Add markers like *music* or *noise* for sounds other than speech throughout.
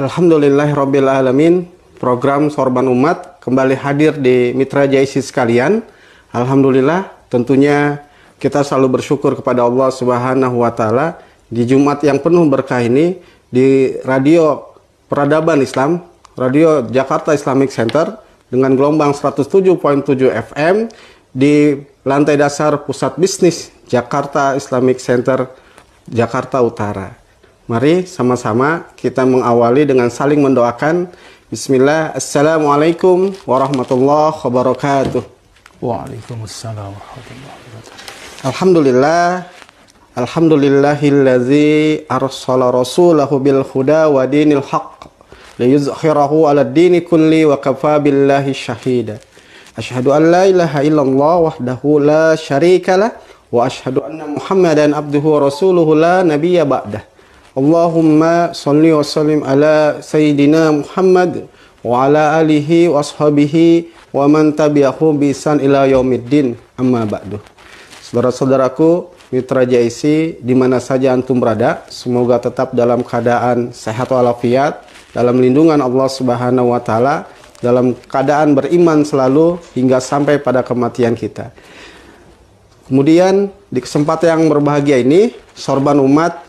Alhamdulillah Rabbil Alamin Program Sorban Umat kembali hadir di Mitra Jaisi sekalian Alhamdulillah tentunya kita selalu bersyukur kepada Allah Subhanahu Wa Ta'ala Di Jumat yang penuh berkah ini di Radio Peradaban Islam Radio Jakarta Islamic Center dengan gelombang 107.7 FM di lantai dasar Pusat Bisnis Jakarta Islamic Center Jakarta Utara. Mari sama-sama kita mengawali dengan saling mendoakan. Bismillah, Assalamualaikum warahmatullahi wabarakatuh. Waalaikumsalam warahmatullahi wabarakatuh. Alhamdulillah, Alhamdulillahillazi arsala rasulahu bil huda wa dinil haqq liyuzhirahu ala dini kulli wa kafa billahi syahida. Ashhadu an la ilaha illallah wahdahu la syarikalah wa ashhadu anna muhammadan abduhu rasuluhu la nabiyya ba'dah. Allahumma salli wa sallim ala Sayyidina Muhammad wa ala alihi wa sahabihi wa man tabi'ahu bisan ila yaumiddin amma ba'du. Saudara-saudaraku, mitra JIC di mana saja antum berada, semoga tetap dalam keadaan sehat walafiat, dalam lindungan Allah Subhanahu wa taala, dalam keadaan beriman selalu hingga sampai pada kematian kita. Kemudian di kesempatan yang berbahagia ini, sorban umat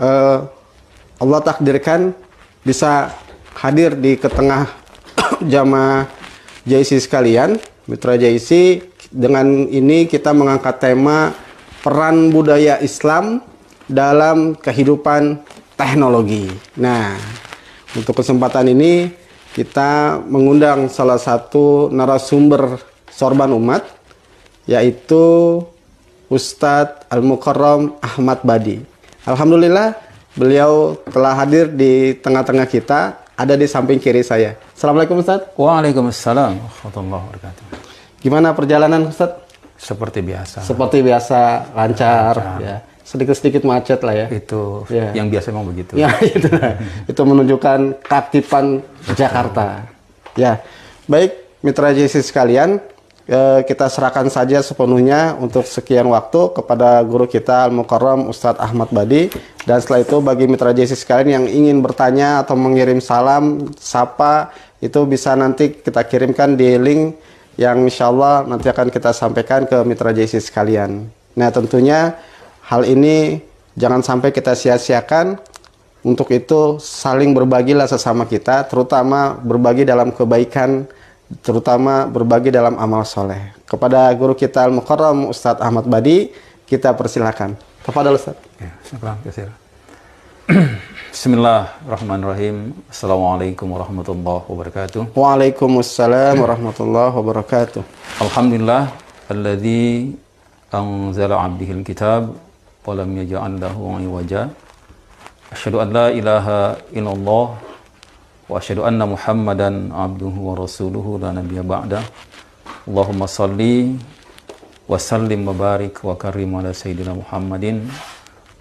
uh, Allah takdirkan bisa hadir di ketengah *coughs* jamaah JC sekalian, mitra JC. Dengan ini kita mengangkat tema peran budaya Islam dalam kehidupan teknologi. Nah, untuk kesempatan ini kita mengundang salah satu narasumber sorban umat yaitu Ustadz Al-Mukarram Ahmad Badi. Alhamdulillah beliau telah hadir di tengah-tengah kita, ada di samping kiri saya. Assalamualaikum Ustaz. Waalaikumsalam wabarakatuh. Gimana perjalanan Ustaz? Seperti biasa. Seperti biasa, lancar, lancar. ya. Sedikit-sedikit macet lah ya. Itu ya. yang biasa memang begitu. Ya, *laughs* itu. itu menunjukkan keaktifan Jakarta. Ya. Baik, mitra JC sekalian, Eh, kita serahkan saja sepenuhnya untuk sekian waktu kepada guru kita Al Mukarram Ustadz Ahmad Badi dan setelah itu bagi mitra JC sekalian yang ingin bertanya atau mengirim salam sapa itu bisa nanti kita kirimkan di link yang insya Allah nanti akan kita sampaikan ke mitra JC sekalian. Nah tentunya hal ini jangan sampai kita sia-siakan untuk itu saling berbagilah sesama kita terutama berbagi dalam kebaikan terutama berbagi dalam amal soleh. Kepada guru kita Al-Mukarram Ustadz Ahmad Badi, kita persilahkan. Kepada Ustaz. Ya, *clears throat* Bismillahirrahmanirrahim. Assalamualaikum warahmatullahi wabarakatuh. Waalaikumsalam warahmatullahi wabarakatuh. Alhamdulillah, alladhi anzala abdihi kitab, walam yaja'an lahu iwaja. Asyadu an la ilaha illallah وأشهد أن محمدا عبده ورسوله لا نبي بعده اللهم صل وسلم وبارك وكرم على سيدنا محمد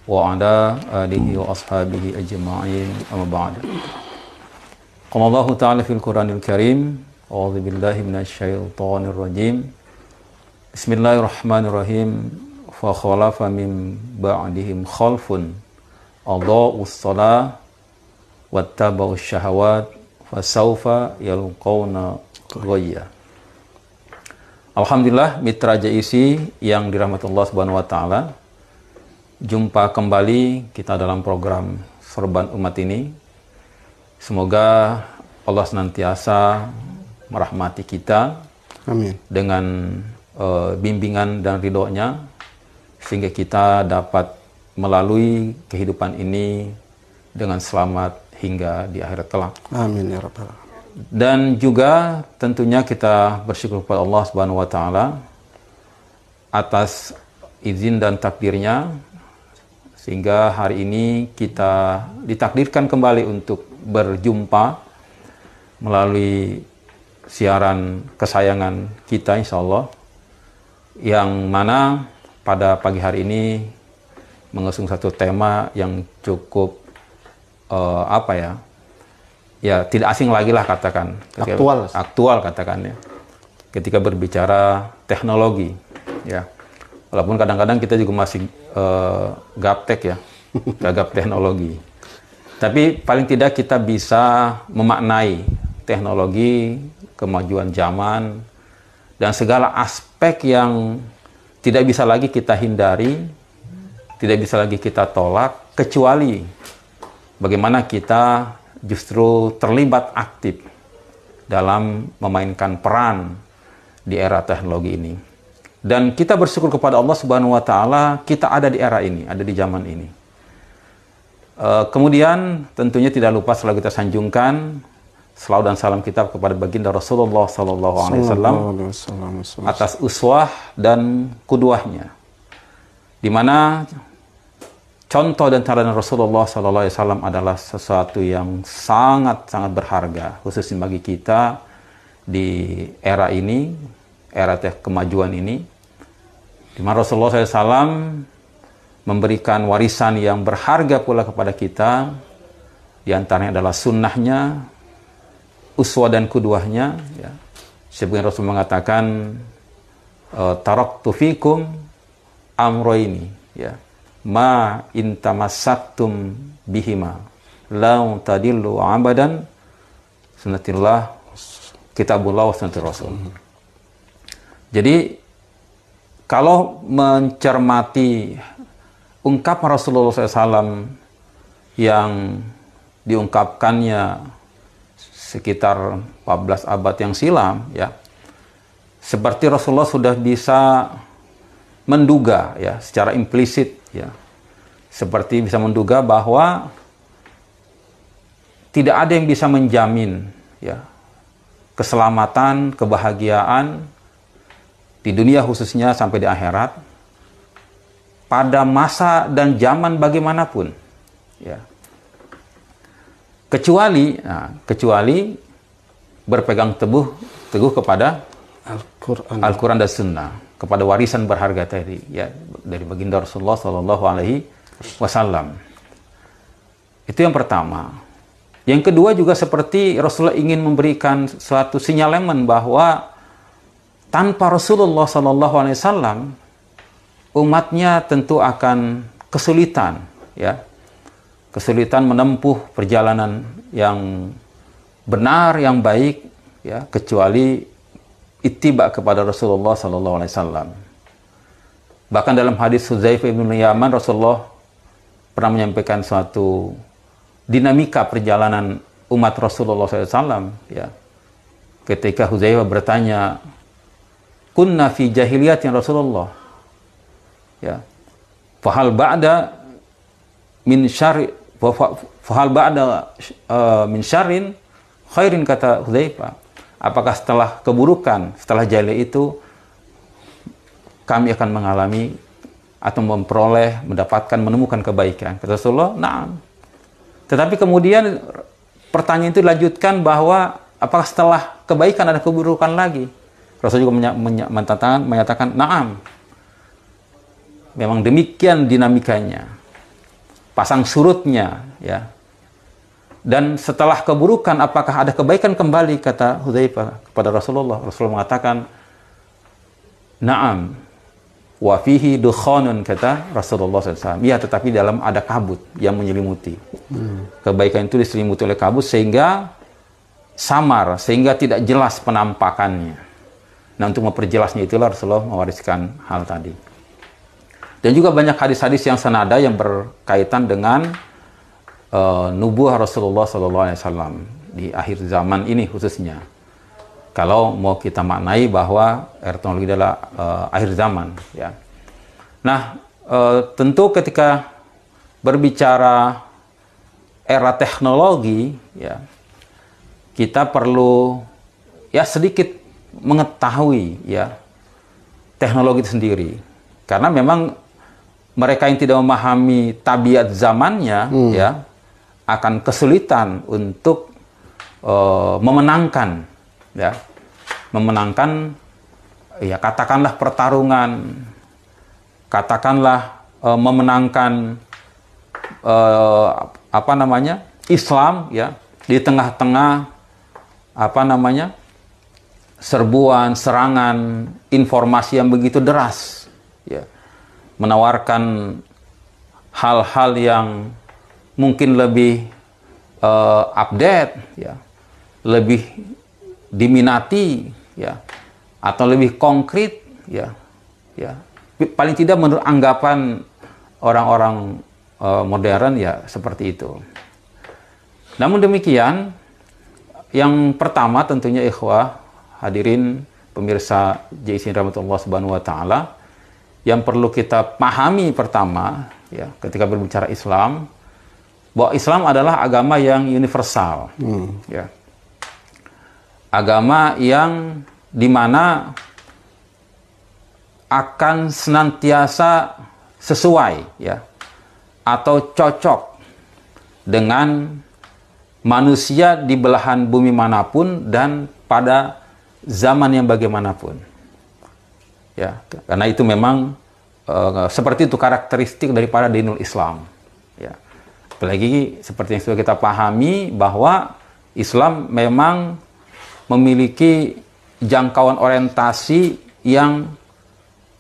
وعلى آله وأصحابه أجمعين أما بعد قال الله تعالى في القرآن الكريم أعوذ بالله من الشيطان الرجيم بسم الله الرحمن الرحيم فخلف من بعدهم خلف أضاءوا الصلاة wattabau syahawat fasaufa yalqauna ghayya Alhamdulillah mitra JIC yang dirahmati Allah Subhanahu wa taala. Jumpa kembali kita dalam program Serban Umat ini. Semoga Allah senantiasa merahmati kita. Amin. Dengan uh, bimbingan dan ridhonya sehingga kita dapat melalui kehidupan ini dengan selamat hingga di akhirat kelak. Amin ya rabbal Dan juga tentunya kita bersyukur kepada Allah Subhanahu wa taala atas izin dan takdirnya sehingga hari ini kita ditakdirkan kembali untuk berjumpa melalui siaran kesayangan kita insya Allah yang mana pada pagi hari ini mengusung satu tema yang cukup uh, apa ya ya tidak asing lagi lah katakan ketika, aktual aktual katakan ya. ketika berbicara teknologi ya walaupun kadang-kadang kita juga masih uh, gaptek ya *laughs* gagap teknologi tapi paling tidak kita bisa memaknai teknologi kemajuan zaman dan segala aspek yang tidak bisa lagi kita hindari, tidak bisa lagi kita tolak, kecuali bagaimana kita justru terlibat aktif dalam memainkan peran di era teknologi ini. Dan kita bersyukur kepada Allah Subhanahu wa taala, kita ada di era ini, ada di zaman ini. Eh, kemudian tentunya tidak lupa selalu kita sanjungkan selalu dan salam kita kepada baginda Rasulullah Sallallahu Alaihi Wasallam atas uswah dan kuduahnya, di mana contoh dan teladan Rasulullah Sallallahu Alaihi Wasallam adalah sesuatu yang sangat-sangat berharga, khususnya bagi kita di era ini, era teh kemajuan ini, di mana Rasulullah SAW memberikan warisan yang berharga pula kepada kita, di antaranya adalah sunnahnya, uswa dan kuduahnya. Ya. Sebagian Rasul mengatakan, eh, Tarok tufikum amro ini. Ya ma intamasaktum bihima lau tadillu abadan sunnatillah kitabullah wa sunnatul rasul jadi kalau mencermati ungkap Rasulullah SAW yang diungkapkannya sekitar 14 abad yang silam ya seperti Rasulullah sudah bisa menduga ya secara implisit ya seperti bisa menduga bahwa tidak ada yang bisa menjamin ya keselamatan, kebahagiaan di dunia khususnya sampai di akhirat pada masa dan zaman bagaimanapun ya kecuali nah, kecuali berpegang teguh teguh kepada Al-Qur'an al dan Sunnah kepada warisan berharga tadi ya dari baginda Rasulullah Shallallahu Alaihi Wasallam. Itu yang pertama. Yang kedua juga seperti Rasulullah ingin memberikan suatu sinyalemen bahwa tanpa Rasulullah Shallallahu Alaihi Wasallam umatnya tentu akan kesulitan ya kesulitan menempuh perjalanan yang benar yang baik ya kecuali ittiba kepada Rasulullah sallallahu alaihi wasallam. Bahkan dalam hadis Hudzaifah bin Yaman Rasulullah pernah menyampaikan suatu dinamika perjalanan umat Rasulullah SAW ya. Ketika Huzaifah bertanya, "Kunna fi jahiliyatin Rasulullah." Ya. Fahal ba'da min syarri fahal ba'da uh, min syarrin khairin kata Huzaifah?" apakah setelah keburukan, setelah jale itu kami akan mengalami atau memperoleh, mendapatkan, menemukan kebaikan. Kata Rasulullah, nah. Tetapi kemudian pertanyaan itu dilanjutkan bahwa apakah setelah kebaikan ada keburukan lagi? Rasul juga menyatakan, menyatakan naam. Memang demikian dinamikanya. Pasang surutnya, ya dan setelah keburukan apakah ada kebaikan kembali kata Hudzaifah kepada Rasulullah Rasulullah mengatakan Naam wa fihi dukhanun kata Rasulullah SAW ya tetapi dalam ada kabut yang menyelimuti hmm. kebaikan itu diselimuti oleh kabut sehingga samar sehingga tidak jelas penampakannya nah untuk memperjelasnya itulah Rasulullah mewariskan hal tadi dan juga banyak hadis-hadis yang senada yang berkaitan dengan uh, nubuah Rasulullah Sallallahu Alaihi Wasallam di akhir zaman ini khususnya. Kalau mau kita maknai bahwa air adalah uh, akhir zaman, ya. Nah, uh, tentu ketika berbicara era teknologi, ya, kita perlu ya sedikit mengetahui ya teknologi itu sendiri. Karena memang mereka yang tidak memahami tabiat zamannya, hmm. ya akan kesulitan untuk uh, memenangkan ya memenangkan ya katakanlah pertarungan katakanlah uh, memenangkan uh, apa namanya Islam ya di tengah-tengah apa namanya serbuan serangan informasi yang begitu deras ya menawarkan hal-hal yang mungkin lebih uh, update ya lebih diminati ya atau lebih konkret ya ya paling tidak menurut anggapan orang-orang uh, modern ya seperti itu namun demikian yang pertama tentunya ikhwah hadirin pemirsa JC Rahmatullah Subhanahu wa taala yang perlu kita pahami pertama ya ketika berbicara Islam bahwa Islam adalah agama yang universal, hmm. ya. agama yang dimana akan senantiasa sesuai, ya, atau cocok dengan manusia di belahan bumi manapun dan pada zaman yang bagaimanapun. Ya, karena itu memang uh, seperti itu karakteristik daripada dinul Islam. Apalagi seperti yang sudah kita pahami bahwa Islam memang memiliki jangkauan orientasi yang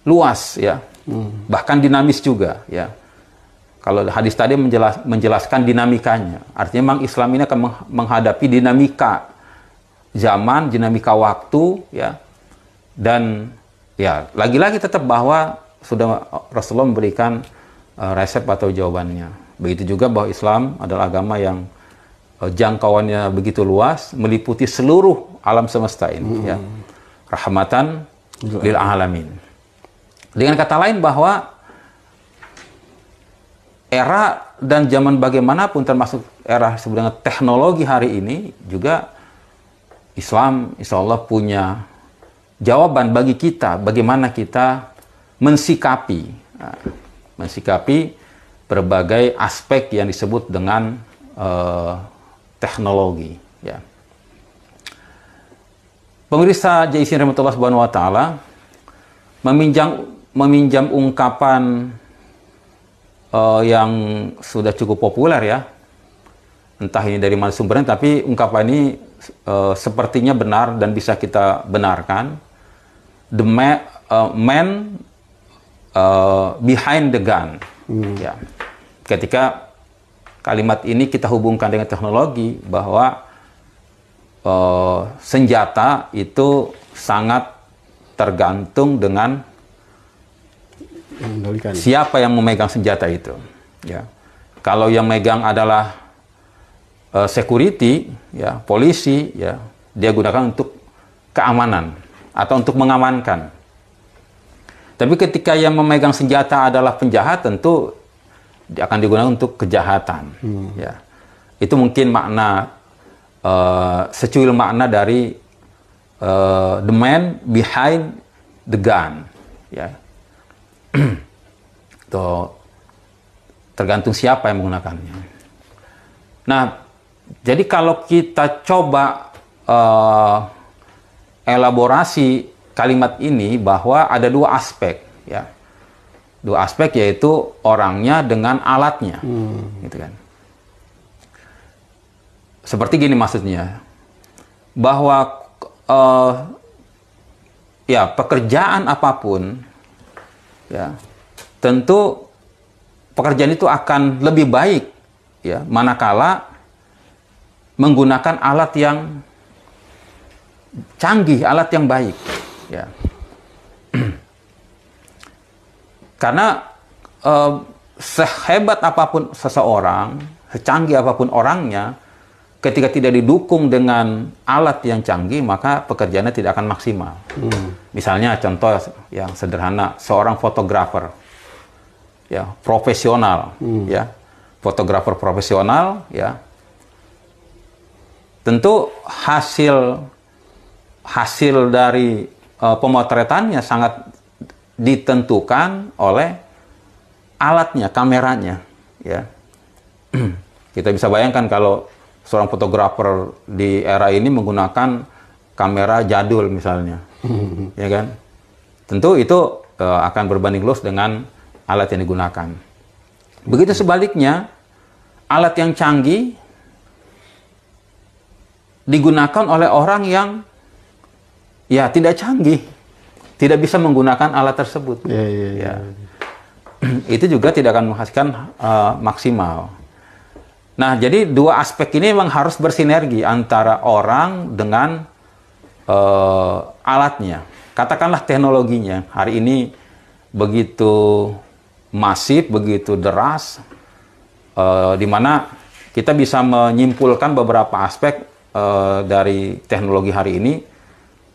luas ya. Hmm. Bahkan dinamis juga ya. Kalau hadis tadi menjelas, menjelaskan dinamikanya. Artinya memang Islam ini akan menghadapi dinamika zaman, dinamika waktu ya. Dan ya, lagi-lagi tetap bahwa sudah Rasulullah memberikan eh, resep atau jawabannya. Begitu juga bahwa Islam adalah agama yang e, jangkauannya begitu luas, meliputi seluruh alam semesta ini. Hmm. Ya. Rahmatan lil alamin. Dengan kata lain bahwa era dan zaman bagaimanapun termasuk era sebenarnya teknologi hari ini juga Islam insya Allah punya jawaban bagi kita bagaimana kita mensikapi nah, mensikapi berbagai aspek yang disebut dengan uh, teknologi. Ya. Pemirsa Jaisin Rahmatullah Subhanahu Wa Taala meminjam meminjam ungkapan uh, yang sudah cukup populer ya, entah ini dari mana sumbernya, tapi ungkapan ini uh, sepertinya benar dan bisa kita benarkan. The man, uh, man uh, behind the gun. Hmm. Ya. Ketika kalimat ini kita hubungkan dengan teknologi bahwa uh, senjata itu sangat tergantung dengan siapa yang memegang senjata itu. Ya. Kalau yang megang adalah uh, security, ya polisi, ya dia gunakan untuk keamanan atau untuk mengamankan. Tapi ketika yang memegang senjata adalah penjahat, tentu akan digunakan untuk kejahatan. Hmm. Ya, itu mungkin makna uh, secuil makna dari uh, the man behind the gun. Ya, *clears throat* Tuh, tergantung siapa yang menggunakannya. Nah, jadi kalau kita coba uh, elaborasi kalimat ini bahwa ada dua aspek ya dua aspek yaitu orangnya dengan alatnya hmm. gitu kan seperti gini maksudnya bahwa uh, ya pekerjaan apapun ya tentu pekerjaan itu akan lebih baik ya manakala menggunakan alat yang canggih alat yang baik ya *clears throat* karena eh, sehebat apapun seseorang secanggih apapun orangnya ketika tidak didukung dengan alat yang canggih maka pekerjaannya tidak akan maksimal hmm. misalnya contoh yang sederhana seorang fotografer ya profesional hmm. ya fotografer profesional ya tentu hasil hasil dari uh, pemotretannya sangat ditentukan oleh alatnya, kameranya, ya. *clears throat* Kita bisa bayangkan kalau seorang fotografer di era ini menggunakan kamera jadul misalnya, *laughs* ya kan? Tentu itu uh, akan berbanding lurus dengan alat yang digunakan. Begitu sebaliknya, alat yang canggih digunakan oleh orang yang ya tidak canggih, tidak bisa menggunakan alat tersebut. yeah, yeah. ya. ya, ya, ya. *clears throat* itu juga tidak akan menghasilkan uh, maksimal. Nah, jadi dua aspek ini memang harus bersinergi antara orang dengan uh, alatnya. Katakanlah teknologinya hari ini begitu masif, begitu deras, uh, di mana kita bisa menyimpulkan beberapa aspek uh, dari teknologi hari ini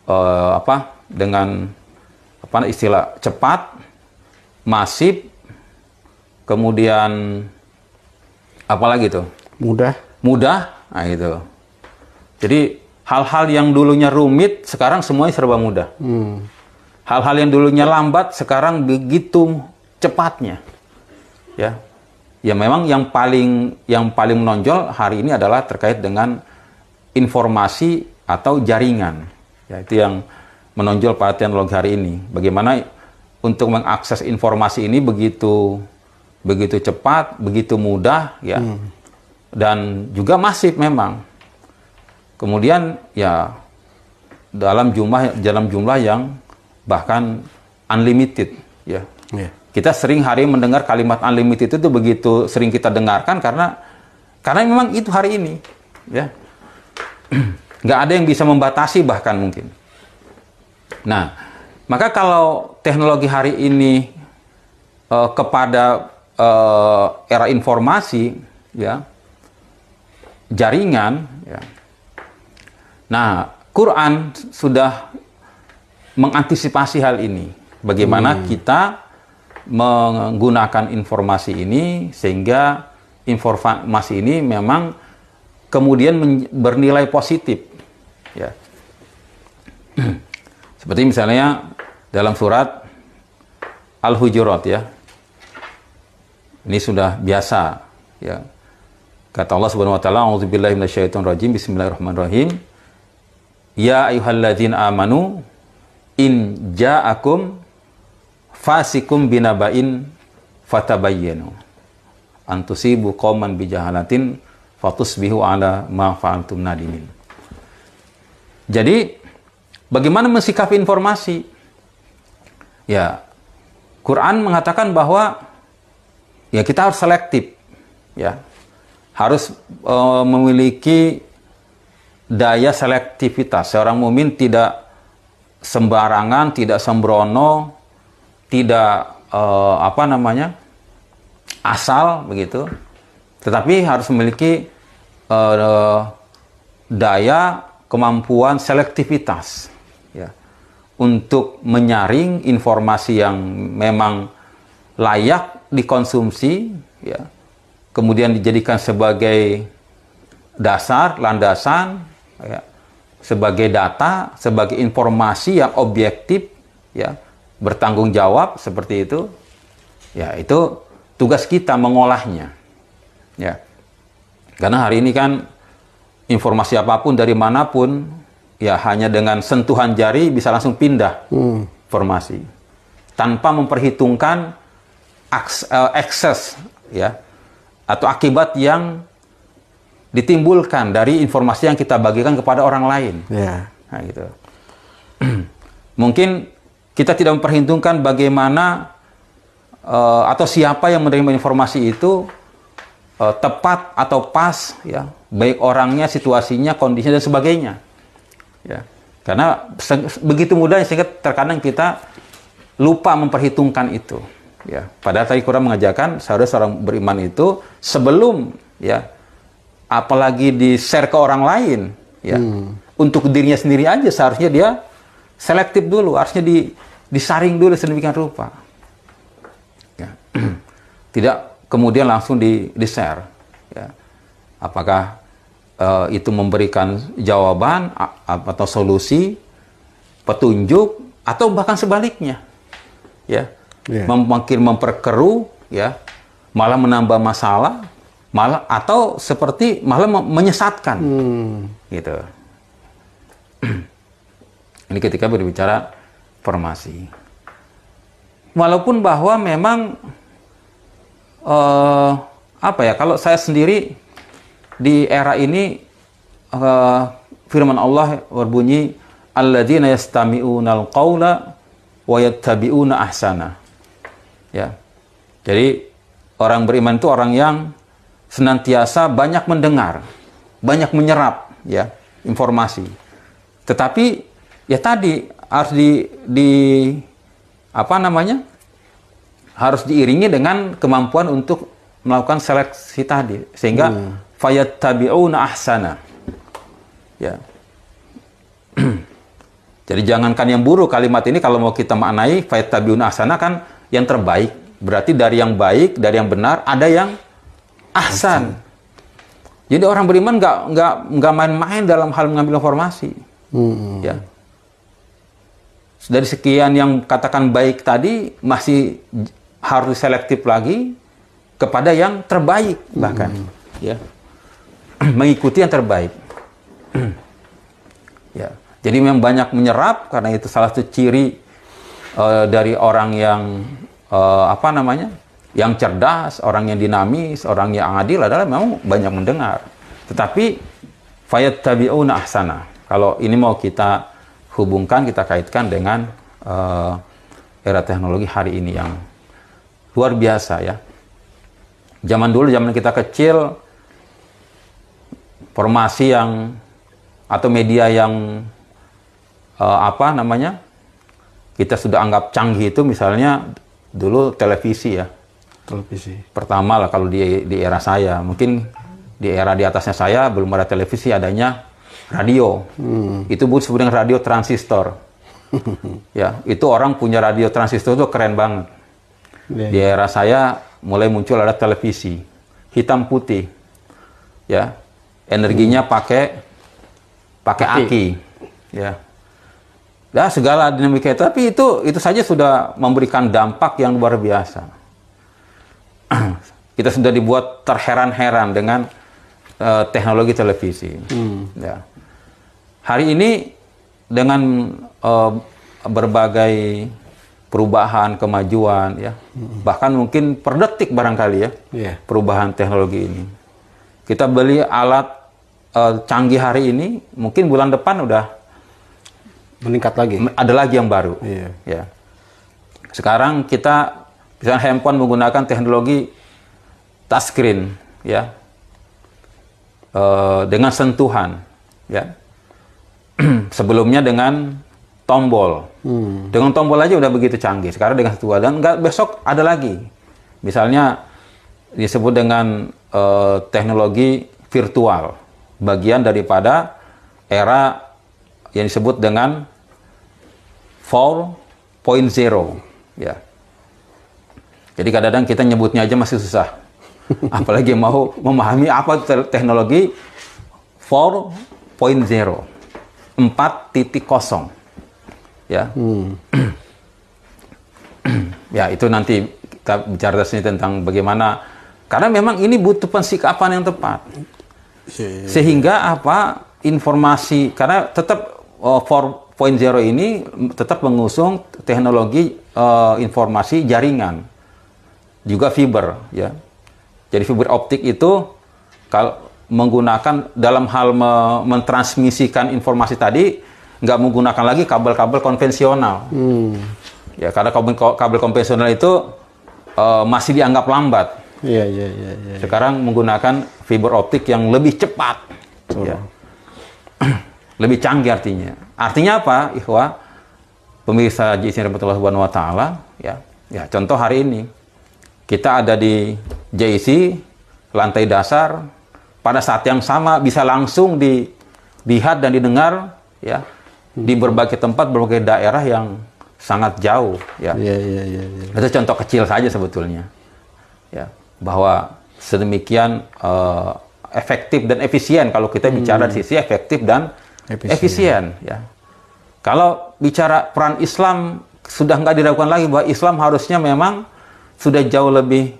uh, apa dengan apa istilah cepat, masif, kemudian apalagi itu Mudah. Mudah, nah itu. Jadi hal-hal yang dulunya rumit sekarang semuanya serba mudah. hal hmm. Hal-hal yang dulunya lambat sekarang begitu cepatnya. Ya. Ya memang yang paling yang paling menonjol hari ini adalah terkait dengan informasi atau jaringan. Ya, itu yang menonjol perhatian log hari ini. Bagaimana untuk mengakses informasi ini begitu begitu cepat, begitu mudah ya. Hmm. Dan juga masif memang. Kemudian ya dalam jumlah dalam jumlah yang bahkan unlimited ya. Yeah. Kita sering hari mendengar kalimat unlimited itu begitu sering kita dengarkan karena karena memang itu hari ini ya. *clears throat* Nggak ada yang bisa membatasi bahkan mungkin. Nah, maka kalau teknologi hari ini eh, kepada eh, era informasi, ya, jaringan, ya. Nah, Quran sudah mengantisipasi hal ini. Bagaimana hmm. kita menggunakan informasi ini sehingga informasi ini memang kemudian bernilai positif ya *clears throat* seperti misalnya dalam surat Al-Hujurat ya ini sudah biasa ya kata Allah Subhanahu wa taala "A'udzubillahi minasyaitonirrajim. bismillahirrahmanirrahim ya ayyuhalladzina amanu in ja'akum fasikum binabain fatabayyanu antusibu qauman bijahalatin fatusbihu ala ma fa'altum nadimin jadi bagaimana mensikapi informasi? Ya, Quran mengatakan bahwa ya kita harus selektif, ya harus e, memiliki daya selektivitas. Seorang mumin tidak sembarangan, tidak sembrono, tidak e, apa namanya asal begitu, tetapi harus memiliki e, e daya kemampuan selektivitas ya, untuk menyaring informasi yang memang layak dikonsumsi, ya, kemudian dijadikan sebagai dasar, landasan, ya, sebagai data, sebagai informasi yang objektif, ya, bertanggung jawab seperti itu, ya itu tugas kita mengolahnya, ya. Karena hari ini kan informasi apapun dari manapun, ya hanya dengan sentuhan jari bisa langsung pindah hmm. informasi tanpa memperhitungkan akses eh, ya atau akibat yang ditimbulkan dari informasi yang kita bagikan kepada orang lain. Yeah. Nah, gitu. *clears throat* Mungkin kita tidak memperhitungkan bagaimana uh, atau siapa yang menerima informasi itu uh, tepat atau pas ya baik orangnya situasinya kondisinya dan sebagainya ya karena begitu mudahnya sehingga terkadang kita lupa memperhitungkan itu ya pada tadi kurang mengajarkan seharusnya seorang beriman itu sebelum ya apalagi di share ke orang lain ya hmm. untuk dirinya sendiri aja seharusnya dia selektif dulu harusnya di disaring dulu sedemikian rupa ya. *clears throat* tidak kemudian langsung di, di share. Ya. Apakah uh, itu memberikan jawaban atau solusi, petunjuk, atau bahkan sebaliknya, ya, yeah. Ya. memperkeruh, ya, malah menambah masalah, malah atau seperti malah menyesatkan, hmm. gitu. *clears throat* Ini ketika berbicara formasi. Walaupun bahwa memang uh, apa ya? Kalau saya sendiri di era ini uh, firman Allah berbunyi alladzina yastami'unal qawla wa yattabi'una ahsana. Ya. Jadi orang beriman itu orang yang senantiasa banyak mendengar, banyak menyerap ya informasi. Tetapi ya tadi harus di di apa namanya? harus diiringi dengan kemampuan untuk melakukan seleksi tadi sehingga hmm. fayattabi'una ahsana. Ya. *clears throat* Jadi jangankan yang buruk kalimat ini kalau mau kita maknai fayattabi'una ahsana kan yang terbaik. Berarti dari yang baik, dari yang benar ada yang ahsan. Jadi orang beriman nggak nggak nggak main-main dalam hal mengambil informasi. Hmm. Ya. Dari sekian yang katakan baik tadi masih harus selektif lagi kepada yang terbaik bahkan hmm. ya *clears throat* mengikuti yang terbaik *clears throat* ya jadi memang banyak menyerap karena itu salah satu ciri uh, dari orang yang uh, apa namanya yang cerdas orang yang dinamis orang yang adil adalah memang banyak mendengar tetapi fayat tabi'una ahsana kalau ini mau kita hubungkan kita kaitkan dengan uh, era teknologi hari ini yang luar biasa ya. Zaman dulu, zaman kita kecil, formasi yang atau media yang uh, apa namanya kita sudah anggap canggih itu misalnya dulu televisi ya televisi pertama lah kalau di di era saya mungkin di era di atasnya saya belum ada televisi adanya radio hmm. itu bu sebenarnya radio transistor *laughs* ya itu orang punya radio transistor itu keren banget Iya, Di iya. era saya mulai muncul ada televisi hitam putih. Ya. Energinya hmm. pakai pakai aki. Ya. Ya, segala dinamika itu. Tapi itu itu saja sudah memberikan dampak yang luar biasa. *clears throat* Kita sudah dibuat terheran-heran dengan uh, teknologi televisi. Hmm. Ya. Hari ini dengan uh, berbagai perubahan, kemajuan, ya, bahkan mungkin per detik barangkali ya, yeah. perubahan teknologi ini. Kita beli alat uh, canggih hari ini, mungkin bulan depan udah meningkat lagi. Ada lagi yang baru. Yeah. Ya. Sekarang kita misalnya handphone menggunakan teknologi touchscreen, ya, uh, dengan sentuhan, ya. *clears throat* Sebelumnya dengan tombol Hmm. Dengan tombol aja udah begitu canggih. Sekarang dengan satu dan enggak besok ada lagi. Misalnya disebut dengan uh, teknologi virtual, bagian daripada era yang disebut dengan 4.0 ya. Jadi kadang-kadang kita nyebutnya aja masih susah. *laughs* Apalagi mau memahami apa teknologi 4.0. 4.0 ya. Hmm. *clears throat* ya itu nanti kita bicara sini tentang bagaimana karena memang ini butuh pensikapan yang tepat. Sehingga apa informasi karena tetap uh, Zero ini tetap mengusung teknologi uh, informasi jaringan juga fiber ya. Jadi fiber optik itu kalau menggunakan dalam hal me mentransmisikan informasi tadi nggak menggunakan lagi kabel-kabel konvensional. Hmm. Ya karena kabel kabel konvensional itu uh, masih dianggap lambat. Iya iya iya. Ya, Sekarang menggunakan fiber optik yang lebih cepat. Oh. Ya. *clears throat* lebih canggih artinya. Artinya apa, Ikhwa? Pemirsa Jisni Rahmatullah Subhanahu wa taala, ya. Ya, contoh hari ini kita ada di JIC lantai dasar pada saat yang sama bisa langsung dilihat dan didengar ya di berbagai tempat, berbagai daerah yang sangat jauh. Ya. Ya, ya, ya, ya. Itu contoh kecil saja sebetulnya, ya bahwa sedemikian uh, efektif dan efisien kalau kita hmm. bicara di sisi efektif dan efisien. efisien. Ya. Kalau bicara peran Islam sudah nggak diragukan lagi bahwa Islam harusnya memang sudah jauh lebih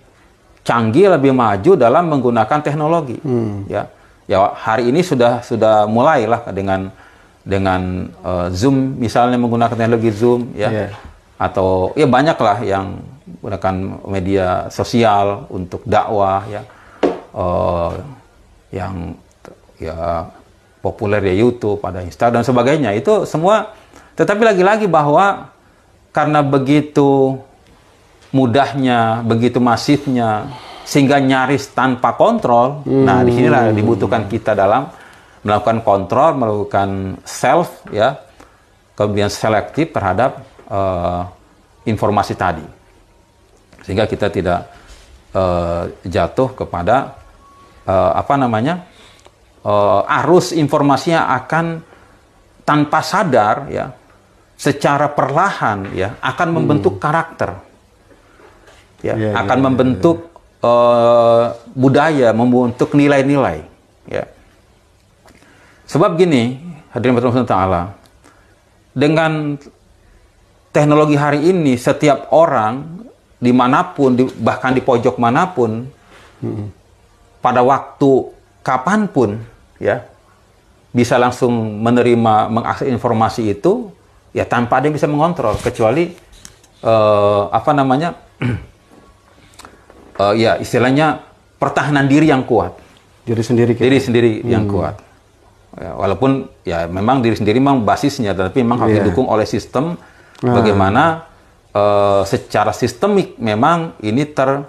canggih, lebih maju dalam menggunakan teknologi. Hmm. Ya, ya hari ini sudah sudah mulailah dengan dengan uh, Zoom misalnya menggunakan teknologi Zoom ya yeah. atau ya banyaklah yang menggunakan media sosial untuk dakwah ya uh, yang ya populer ya YouTube ada Instagram dan sebagainya itu semua tetapi lagi-lagi bahwa karena begitu mudahnya begitu masifnya sehingga nyaris tanpa kontrol hmm. nah disinilah dibutuhkan kita dalam melakukan kontrol, melakukan self ya, kemudian selektif terhadap uh, informasi tadi. Sehingga kita tidak uh, jatuh kepada uh, apa namanya? Uh, arus informasinya akan tanpa sadar ya secara perlahan ya akan hmm. membentuk karakter ya yeah, iya, akan yeah, membentuk yeah, iya. yeah. Uh, budaya membentuk nilai-nilai ya Sebab gini, hadirin bertemu Ta'ala, dengan teknologi hari ini, setiap orang, dimanapun, di, bahkan di pojok manapun, hmm. pada waktu kapanpun, ya, bisa langsung menerima, mengakses informasi itu, ya tanpa ada yang bisa mengontrol, kecuali, uh, apa namanya, uh, *clears throat* ya istilahnya pertahanan diri yang kuat. Diri sendiri. Kita. Diri sendiri hmm. yang kuat. Ya, walaupun ya memang diri sendiri memang basisnya, tapi memang harus yeah. didukung oleh sistem nah. bagaimana uh, secara sistemik memang ini ter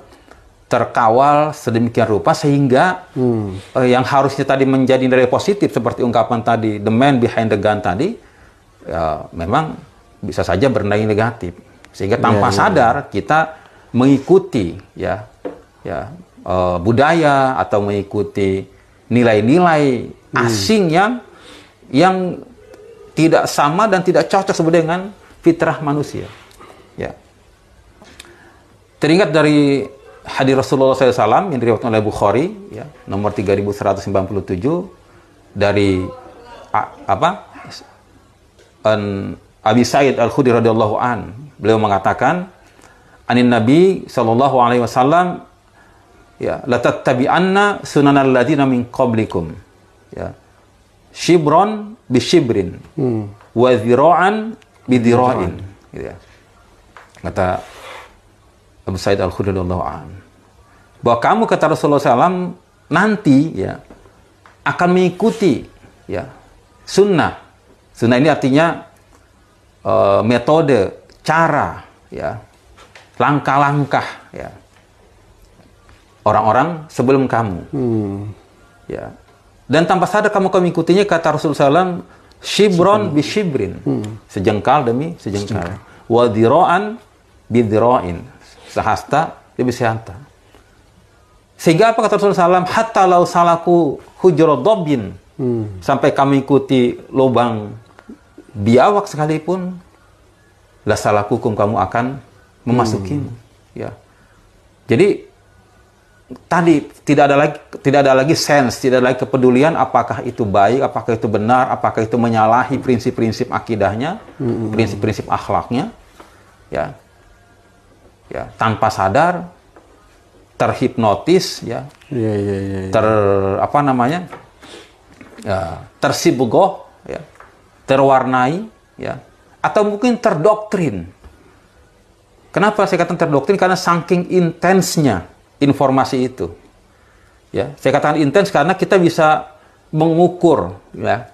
terkawal sedemikian rupa sehingga hmm. uh, yang harusnya tadi menjadi nilai positif seperti ungkapan tadi the man behind the gun tadi ya, memang bisa saja bernilai negatif sehingga tanpa yeah, iya, iya. sadar yeah. kita mengikuti ya ya uh, budaya atau mengikuti nilai-nilai Hmm. asing yang yang tidak sama dan tidak cocok sebenarnya dengan fitrah manusia. Ya. Teringat dari Hadis Rasulullah SAW yang diriwayatkan oleh Bukhari, ya, nomor 3197 dari apa? An, Abi Said Al Khudri radhiyallahu an. Beliau mengatakan, "Anin Nabi sallallahu alaihi wasallam ya, la tabianna sunanal min qablikum." ya shibron shibrin hmm. wa bi bidhira'in gitu ya. kata Abu Said al khudri an bahwa kamu kata Rasulullah SAW nanti ya akan mengikuti ya sunnah sunnah ini artinya uh, metode cara ya langkah-langkah ya orang-orang sebelum kamu hmm. ya dan tanpa sadar kamu akan mengikutinya kata Rasulullah SAW, shibron bi shibrin, hmm. sejengkal demi sejengkal. sejengkal. bi Diroin sehasta demi sehasta. Sehingga apa kata Rasulullah SAW, hatta lau salaku hujrodobin, hmm. sampai kamu ikuti lubang biawak sekalipun, lassalaku kum kamu akan memasukimu. Hmm. Ya. Jadi tadi tidak ada lagi tidak ada lagi sense, tidak ada lagi kepedulian apakah itu baik, apakah itu benar, apakah itu menyalahi prinsip-prinsip akidahnya, prinsip-prinsip hmm. akhlaknya. Ya. Ya, tanpa sadar terhipnotis ya. Ya, ya, ya, ya. Ter apa namanya? Ya, tersibukoh ya. Terwarnai ya. Atau mungkin terdoktrin. Kenapa saya katakan terdoktrin? Karena saking intensnya informasi itu. Ya, saya katakan intens karena kita bisa mengukur ya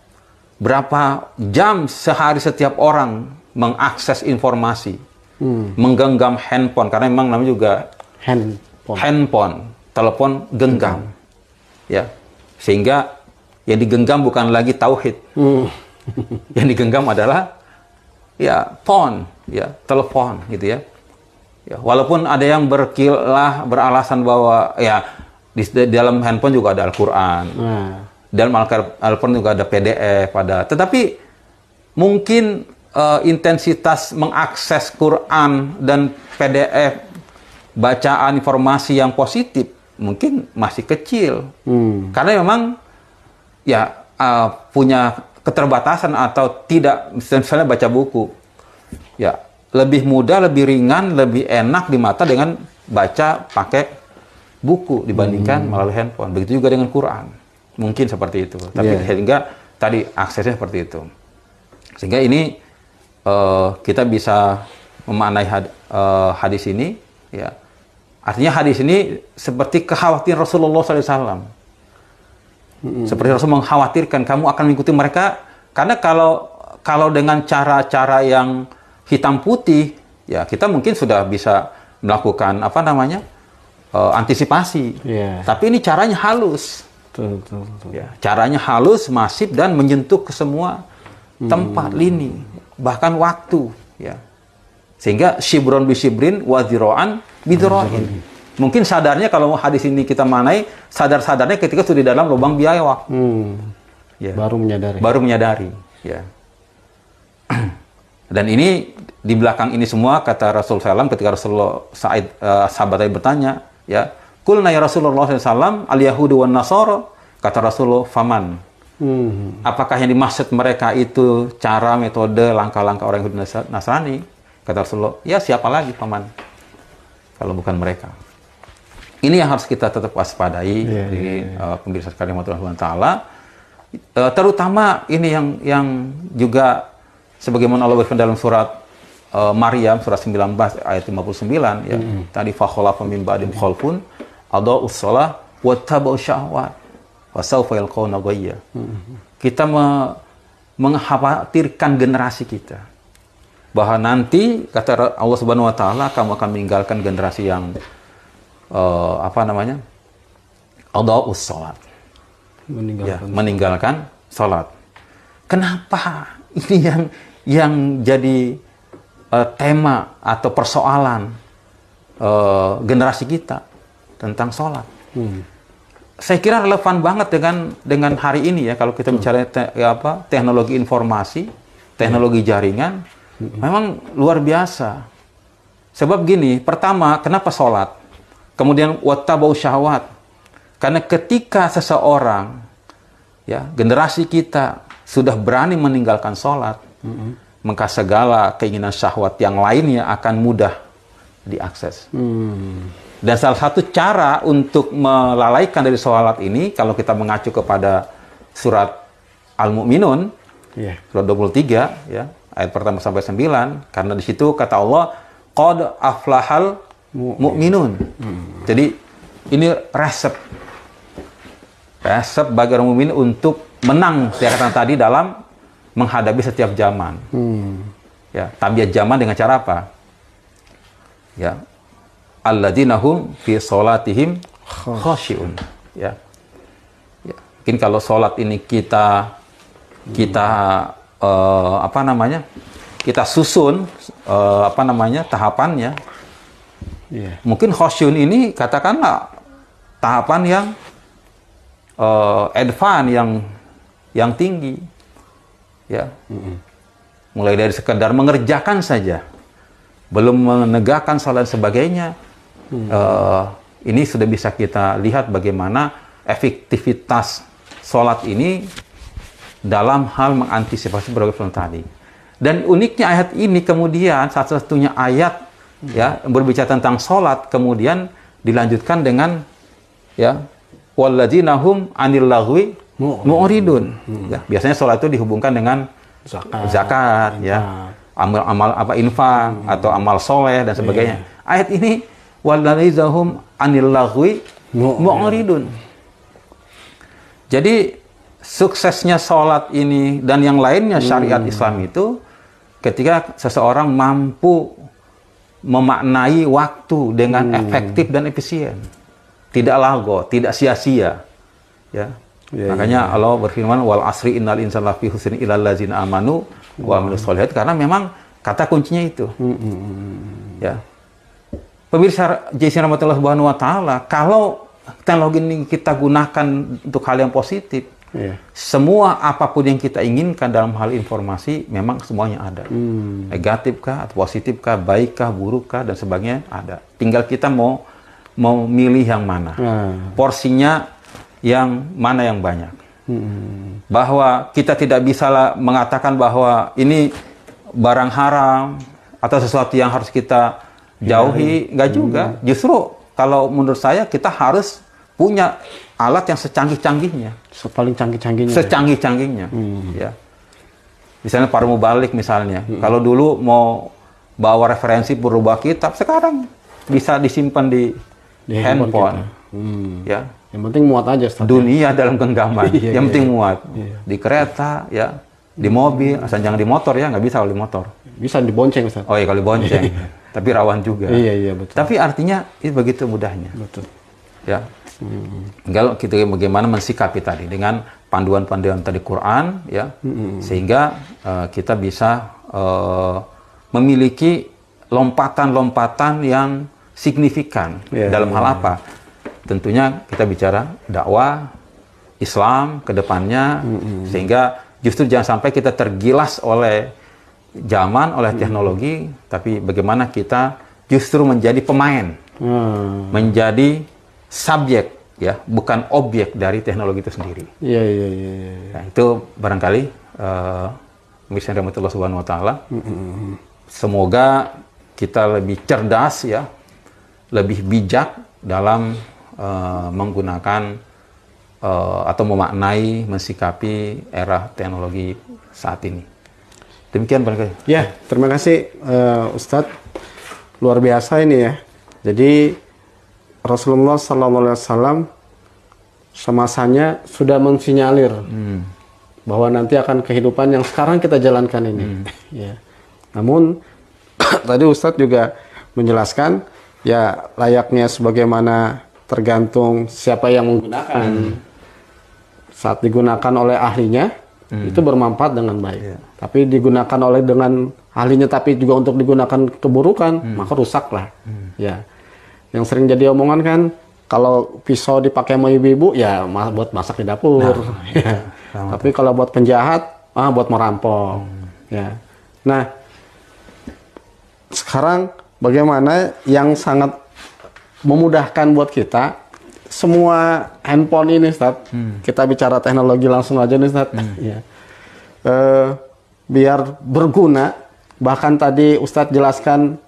berapa jam sehari setiap orang mengakses informasi, hmm. menggenggam handphone karena memang namanya juga handphone, handphone telepon genggam, hmm. ya sehingga yang digenggam bukan lagi tauhid, hmm. *laughs* yang digenggam adalah ya phone, ya telepon gitu ya. Ya, walaupun ada yang berkilah beralasan bahwa ya di, di dalam handphone juga ada Al-Qur'an. Hmm. Dalam Al-Qur'an juga ada PDF, ada. Tetapi mungkin uh, intensitas mengakses Quran dan PDF bacaan informasi yang positif mungkin masih kecil. Hmm. Karena memang ya uh, punya keterbatasan atau tidak misalnya baca buku. Ya, lebih mudah, lebih ringan, lebih enak di mata dengan baca pakai buku dibandingkan hmm. melalui handphone. Begitu juga dengan Quran. Mungkin seperti itu. Tapi yeah. sehingga tadi aksesnya seperti itu. Sehingga ini uh, kita bisa memanai had, uh, hadis ini ya. Artinya hadis ini seperti kekhawatiran Rasulullah SAW. Hmm. Seperti Rasul mengkhawatirkan kamu akan mengikuti mereka karena kalau kalau dengan cara-cara yang hitam putih, ya kita mungkin sudah bisa melakukan apa namanya uh, antisipasi. Yeah. Tapi ini caranya halus. Betul, betul, betul. Ya, caranya halus, masif dan menyentuh ke semua tempat, hmm. lini, bahkan waktu. Ya. Sehingga shibron bishibrin, waziroan bidroin Mungkin sadarnya kalau hadis ini kita manai, sadar-sadarnya ketika sudah di dalam lubang biaya waktu. Hmm. Ya. Baru menyadari. Baru menyadari. Ya. *clears throat* Dan ini di belakang ini semua kata Rasul Salam ketika Rasulullah Said uh, sahabat tadi bertanya, ya, kulna ya Rasulullah Sallam al Yahudu wan Nasoro kata Rasulullah faman. Hmm. Apakah yang dimaksud mereka itu cara, metode, langkah-langkah orang Yahudi Nasrani? Kata Rasulullah, ya siapa lagi paman? Kalau bukan mereka. Ini yang harus kita tetap waspadai yeah, di yeah, yeah. uh, pemirsa sekalian Allah Taala. Uh, terutama ini yang yang juga sebagaimana Allah berfirman dalam surat uh, Maryam surat 19 ayat 59 ya. Hmm. Tadi fakhola pemim di khalfun adau shalah wa syahwat wa yalqawna ghayya. Hmm. Kita me mengkhawatirkan generasi kita bahwa nanti kata Allah Subhanahu wa taala kamu akan meninggalkan generasi yang uh, apa namanya? adau shalat. Meninggalkan. Ya, meninggalkan salat. Kenapa? *laughs* Ini yang yang jadi uh, tema atau persoalan uh, generasi kita tentang sholat. Hmm. Saya kira relevan banget dengan dengan hari ini ya kalau kita hmm. bicara te, ya apa teknologi informasi, teknologi hmm. jaringan, hmm. memang luar biasa. Sebab gini, pertama kenapa sholat, kemudian watabau syahwat, karena ketika seseorang ya generasi kita sudah berani meninggalkan sholat, hmm. maka segala keinginan syahwat yang lainnya akan mudah diakses. Hmm. Dan salah satu cara untuk melalaikan dari sholat ini, kalau kita mengacu kepada surat Al-Mu'minun, yeah. surat 23, ya, ayat pertama sampai 9, karena di situ kata Allah, Qad aflahal mu'minun. Hmm. Jadi, ini resep. Resep bagi orang mu'min untuk menang, saya katakan tadi, dalam menghadapi setiap zaman. Hmm. Ya, tabiat zaman dengan cara apa? Ya. Alladzinahum fi sholatihim khasyi'un. Ya. ya. Mungkin kalau salat ini kita kita hmm. uh, apa namanya? Kita susun uh, apa namanya? tahapannya. Yeah. Mungkin khosyun ini katakanlah tahapan yang uh, advance yang yang tinggi ya mulai dari sekedar mengerjakan saja belum menegakkan salat sebagainya uh, ini sudah bisa kita lihat bagaimana efektivitas sholat ini dalam hal mengantisipasi berbagai problem tadi. Dan uniknya ayat ini kemudian salah satunya ayat hmm. ya berbicara tentang sholat kemudian dilanjutkan dengan ya walladzinahum anil lagwi mu'ridun. Hmm. Ya, biasanya sholat itu dihubungkan dengan zakat, zakat ya. Amal amal apa infak hmm. atau amal soleh dan iya. sebagainya. Yeah. Ayat ini waladzahum anil lagwi mu'ridun. Jadi suksesnya sholat ini dan yang lainnya hmm. syariat hmm. Islam itu ketika seseorang mampu memaknai waktu dengan hmm. efektif dan efisien, tidak lago, tidak sia-sia, ya Ya, Makanya ya. Allah berfirman wal asri innal insana lafi husrin ilal ladzina amanu wa amilus solihat karena memang kata kuncinya itu. Hmm, hmm, Ya. Pemirsa Jason Ramadullah Subhanahu wa taala, kalau teknologi ini kita gunakan untuk hal yang positif, yeah. semua apapun yang kita inginkan dalam hal informasi memang semuanya ada. Mm. Negatif kah atau positif kah, baik kah, buruk kah dan sebagainya ada. Tinggal kita mau memilih yang mana. Mm. Porsinya yang mana yang banyak. Hmm. Bahwa kita tidak bisa mengatakan bahwa ini barang haram atau sesuatu yang harus kita jauhi, nggak ya, juga. Justru kalau menurut saya kita harus punya alat yang secanggih-canggihnya. Paling canggih-canggihnya. Ya? Secanggih-canggihnya. Hmm. Ya. Misalnya paruh balik misalnya. Hmm. Kalau dulu mau bawa referensi berubah kitab, sekarang bisa disimpan di, di handphone. handphone. Hmm. Ya yang penting muat aja. Startnya. Dunia dalam genggaman. *laughs* iya, yang iya, penting iya. muat. Iya. Di kereta, ya, di mobil, asal jangan di motor ya, nggak bisa kalau di motor. Bisa dibonceng, Ustaz. Oh iya, kalau bonceng. Iya. Tapi rawan juga. Iya, iya, betul. Tapi artinya itu begitu mudahnya. Betul. Ya. Hmm. Tinggal kita bagaimana mensikapi tadi dengan panduan-panduan tadi Quran ya. Hmm. Sehingga uh, kita bisa uh, memiliki lompatan-lompatan yang signifikan yeah, dalam yeah. hal iya. apa? tentunya kita bicara dakwah Islam ke depannya mm-hmm. sehingga justru jangan sampai kita tergilas oleh zaman oleh teknologi mm-hmm. tapi bagaimana kita justru menjadi pemain mm. menjadi subjek ya bukan objek dari teknologi itu sendiri. Iya iya iya. Ya. Nah, itu barangkali eh, misalnya misi subhanahu wa taala. Semoga kita lebih cerdas ya, lebih bijak dalam uh, menggunakan uh, atau memaknai mensikapi era teknologi saat ini. Demikian Pak. Ya, terima kasih uh, Ustadz. Luar biasa ini ya. Jadi Rasulullah Sallallahu Alaihi Wasallam semasanya sudah mensinyalir hmm. bahwa nanti akan kehidupan yang sekarang kita jalankan ini. Hmm. *laughs* ya. Namun *coughs* tadi Ustadz juga menjelaskan ya layaknya sebagaimana tergantung siapa yang menggunakan. Hmm. Saat digunakan oleh ahlinya hmm. itu bermanfaat dengan baik. Yeah. Tapi digunakan oleh dengan ahlinya tapi juga untuk digunakan keburukan hmm. maka rusaklah. Hmm. Ya. Yang sering jadi omongan kan kalau pisau dipakai sama ibu-ibu ya buat masak di dapur. Nah, *laughs* ya. Tapi kalau buat penjahat ah buat merampok. Hmm. Ya. Nah, sekarang bagaimana yang sangat memudahkan buat kita semua handphone ini, Ustaz. Hmm. Kita bicara teknologi langsung aja nih, Ustaz. Hmm. ya. E, biar berguna. Bahkan tadi Ustadz jelaskan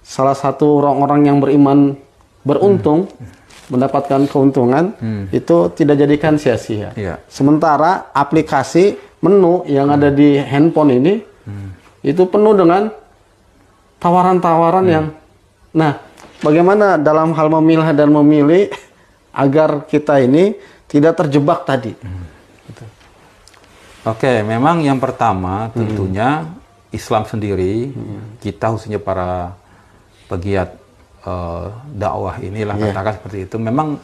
salah satu orang-orang yang beriman beruntung hmm. mendapatkan keuntungan hmm. itu tidak jadikan sia-sia. Ya. Sementara aplikasi menu yang hmm. ada di handphone ini hmm. itu penuh dengan tawaran-tawaran hmm. yang nah bagaimana dalam hal memilah dan memilih agar kita ini tidak terjebak tadi. Hmm. Gitu. Oke, memang yang pertama hmm. tentunya hmm. Islam sendiri hmm. kita khususnya para pegiat uh, dakwah inilah yeah. katakan seperti itu memang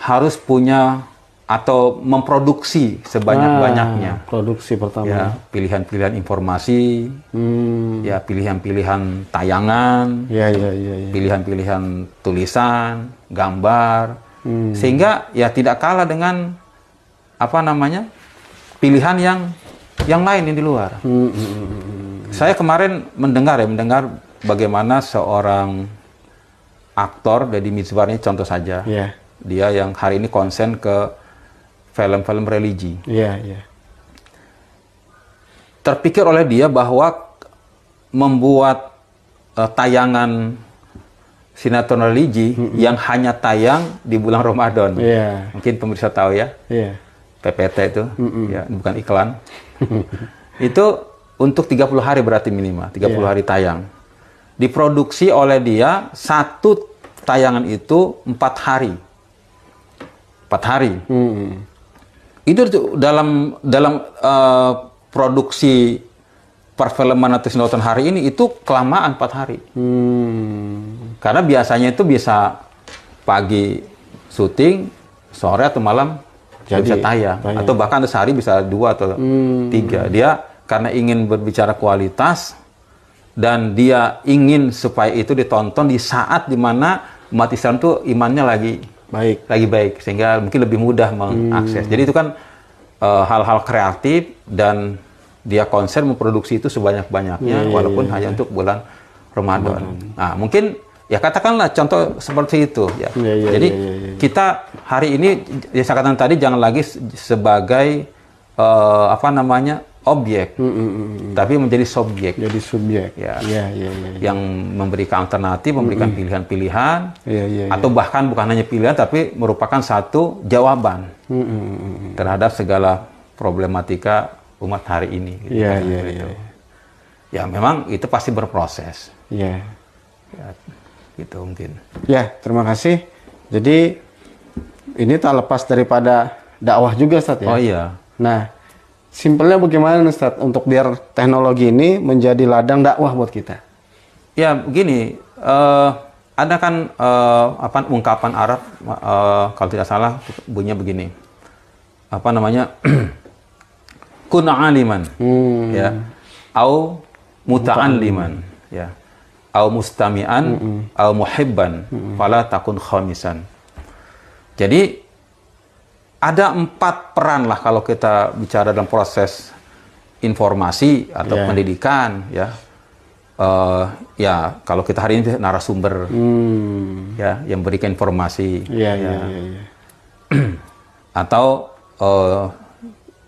harus punya atau memproduksi sebanyak-banyaknya. Ah, produksi pertama. Ya, pilihan-pilihan informasi, hmm. ya pilihan-pilihan tayangan, ya, ya, ya, ya. pilihan-pilihan tulisan, gambar, hmm. sehingga ya tidak kalah dengan apa namanya pilihan yang yang lain yang di luar. Hmm. hmm, hmm, hmm Saya kemarin mendengar ya mendengar bagaimana seorang aktor dari Mizwar ini contoh saja, yeah. dia yang hari ini konsen ke film-film religi. Iya, yeah, iya. Yeah. Terpikir oleh dia bahwa membuat uh, tayangan sinetron religi mm -hmm. yang hanya tayang di bulan Ramadan. Yeah. Mungkin pemirsa tahu ya. Yeah. PPT itu, mm -hmm. ya, bukan iklan. *laughs* itu untuk 30 hari berarti minimal, 30 yeah. Iya. hari tayang. Diproduksi oleh dia satu tayangan itu empat hari. Empat hari. -hmm itu dalam dalam uh, produksi perfilman atau sinetron hari ini itu kelamaan empat hari hmm. karena biasanya itu bisa pagi syuting sore atau malam Jadi, bisa tayang banyak. atau bahkan sehari bisa dua atau hmm. tiga dia karena ingin berbicara kualitas dan dia ingin supaya itu ditonton di saat dimana mati Islam imannya lagi baik. lagi baik sehingga mungkin lebih mudah mengakses. Hmm. Jadi itu kan eh, hal-hal uh, kreatif dan dia konser memproduksi itu sebanyak-banyaknya yeah, iya, walaupun yeah, yeah. hanya iya. untuk bulan Ramadan. Ramadan. Nah, mungkin ya katakanlah contoh seperti itu ya. Yeah, yeah, Jadi yeah, yeah, yeah. kita hari ini ya saya katakan tadi jangan lagi sebagai uh, apa namanya objek, mm mm, mm, mm, tapi menjadi subjek. Jadi subjek. Ya. Ya, ya, ya, ya. Yang memberikan alternatif, memberikan pilihan-pilihan, mm, -mm. ya, ya, ya. atau bahkan bukan hanya pilihan, tapi merupakan satu jawaban mm, mm, mm terhadap segala problematika umat hari ini. Gitu, ya, kan, ya, gitu. ya. ya, memang itu pasti berproses. Ya. ya, gitu mungkin. Ya, terima kasih. Jadi ini tak lepas daripada dakwah juga, Ustaz ya. Oh iya. Nah, Simpelnya bagaimana Ustaz untuk biar teknologi ini menjadi ladang dakwah buat kita? Ya begini, uh, ada kan uh, apa ungkapan Arab uh, kalau tidak salah bunyinya begini, apa namanya *clears throat* kun aliman, hmm. ya, au muta'alliman, ya, au mustami'an, hmm. au muhibban, hmm. fala takun khamisan. Jadi ada empat peran lah kalau kita bicara dalam proses informasi atau yeah. pendidikan ya uh, ya kalau kita hari ini narasumber hmm. ya yang berikan informasi yeah, ya. yeah, yeah, yeah. atau uh,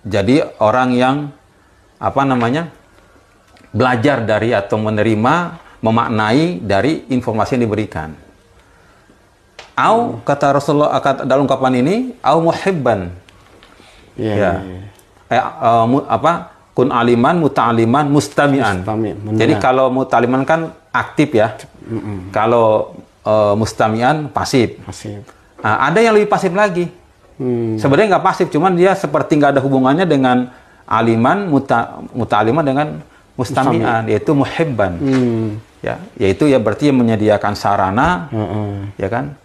jadi orang yang apa namanya belajar dari atau menerima memaknai dari informasi yang diberikan Au kata Rasulullah kata dalam ungkapan ini au muhibban. Iya. ya. ya. Eh, uh, mu, apa? Kun aliman, muta'aliman, mustami'an. Mustami, Jadi kalau muta'aliman kan aktif ya. Mm -mm. Kalau uh, mustami'an pasif. Pasif. Nah, ada yang lebih pasif lagi. Hmm. Sebenarnya nggak pasif, cuman dia seperti nggak ada hubungannya dengan aliman, muta, muta'aliman dengan mustami'an, Mustami. yaitu muhibban. Hmm. Ya, yaitu ya berarti yang menyediakan sarana, mm -mm. ya kan?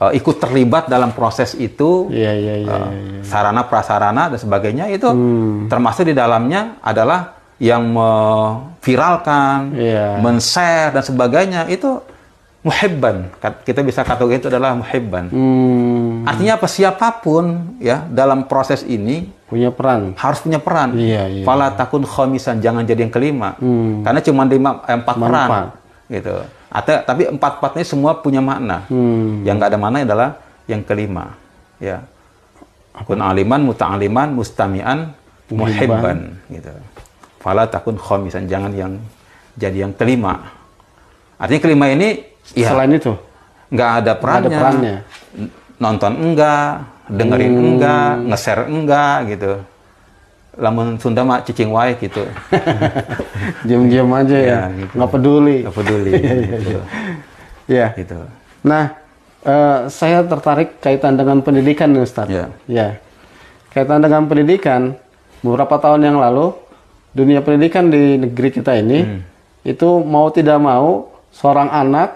uh, ikut terlibat dalam proses itu, yeah, iya, iya, iya, yeah, yeah, uh, sarana prasarana dan sebagainya itu hmm. termasuk di dalamnya adalah yang memviralkan, yeah. men-share dan sebagainya itu muhibban. Kita bisa katakan itu adalah muhibban. Hmm. Artinya apa siapapun ya dalam proses ini punya peran. Harus punya peran. Iya, iya. falatakun khomisan jangan jadi yang kelima. Hmm. Karena cuma lima eh, empat Manfaat. peran gitu. Ada, tapi empat-empatnya semua punya makna. Hmm. Yang nggak ada makna adalah yang kelima. Ya. Kun aliman, muta'aliman, mustami'an, muhibban. Gitu. Fala takun khomisan. Jangan yang jadi yang kelima. Artinya kelima ini... Ya, Selain itu? Nggak ada perannya. ada perannya. Nonton enggak, dengerin hmm. enggak, ngeser enggak, gitu lamun Sunda mah cicing wae gitu. *laughs* Diam-diam aja ya. ya, gitu. nggak peduli. Nggak peduli. *laughs* Iya, iya, gitu. Ya. Gitu. Nah, uh, saya tertarik kaitan dengan pendidikan nih Ustaz. Ya. ya. Kaitan dengan pendidikan, beberapa tahun yang lalu dunia pendidikan di negeri kita ini hmm. itu mau tidak mau seorang anak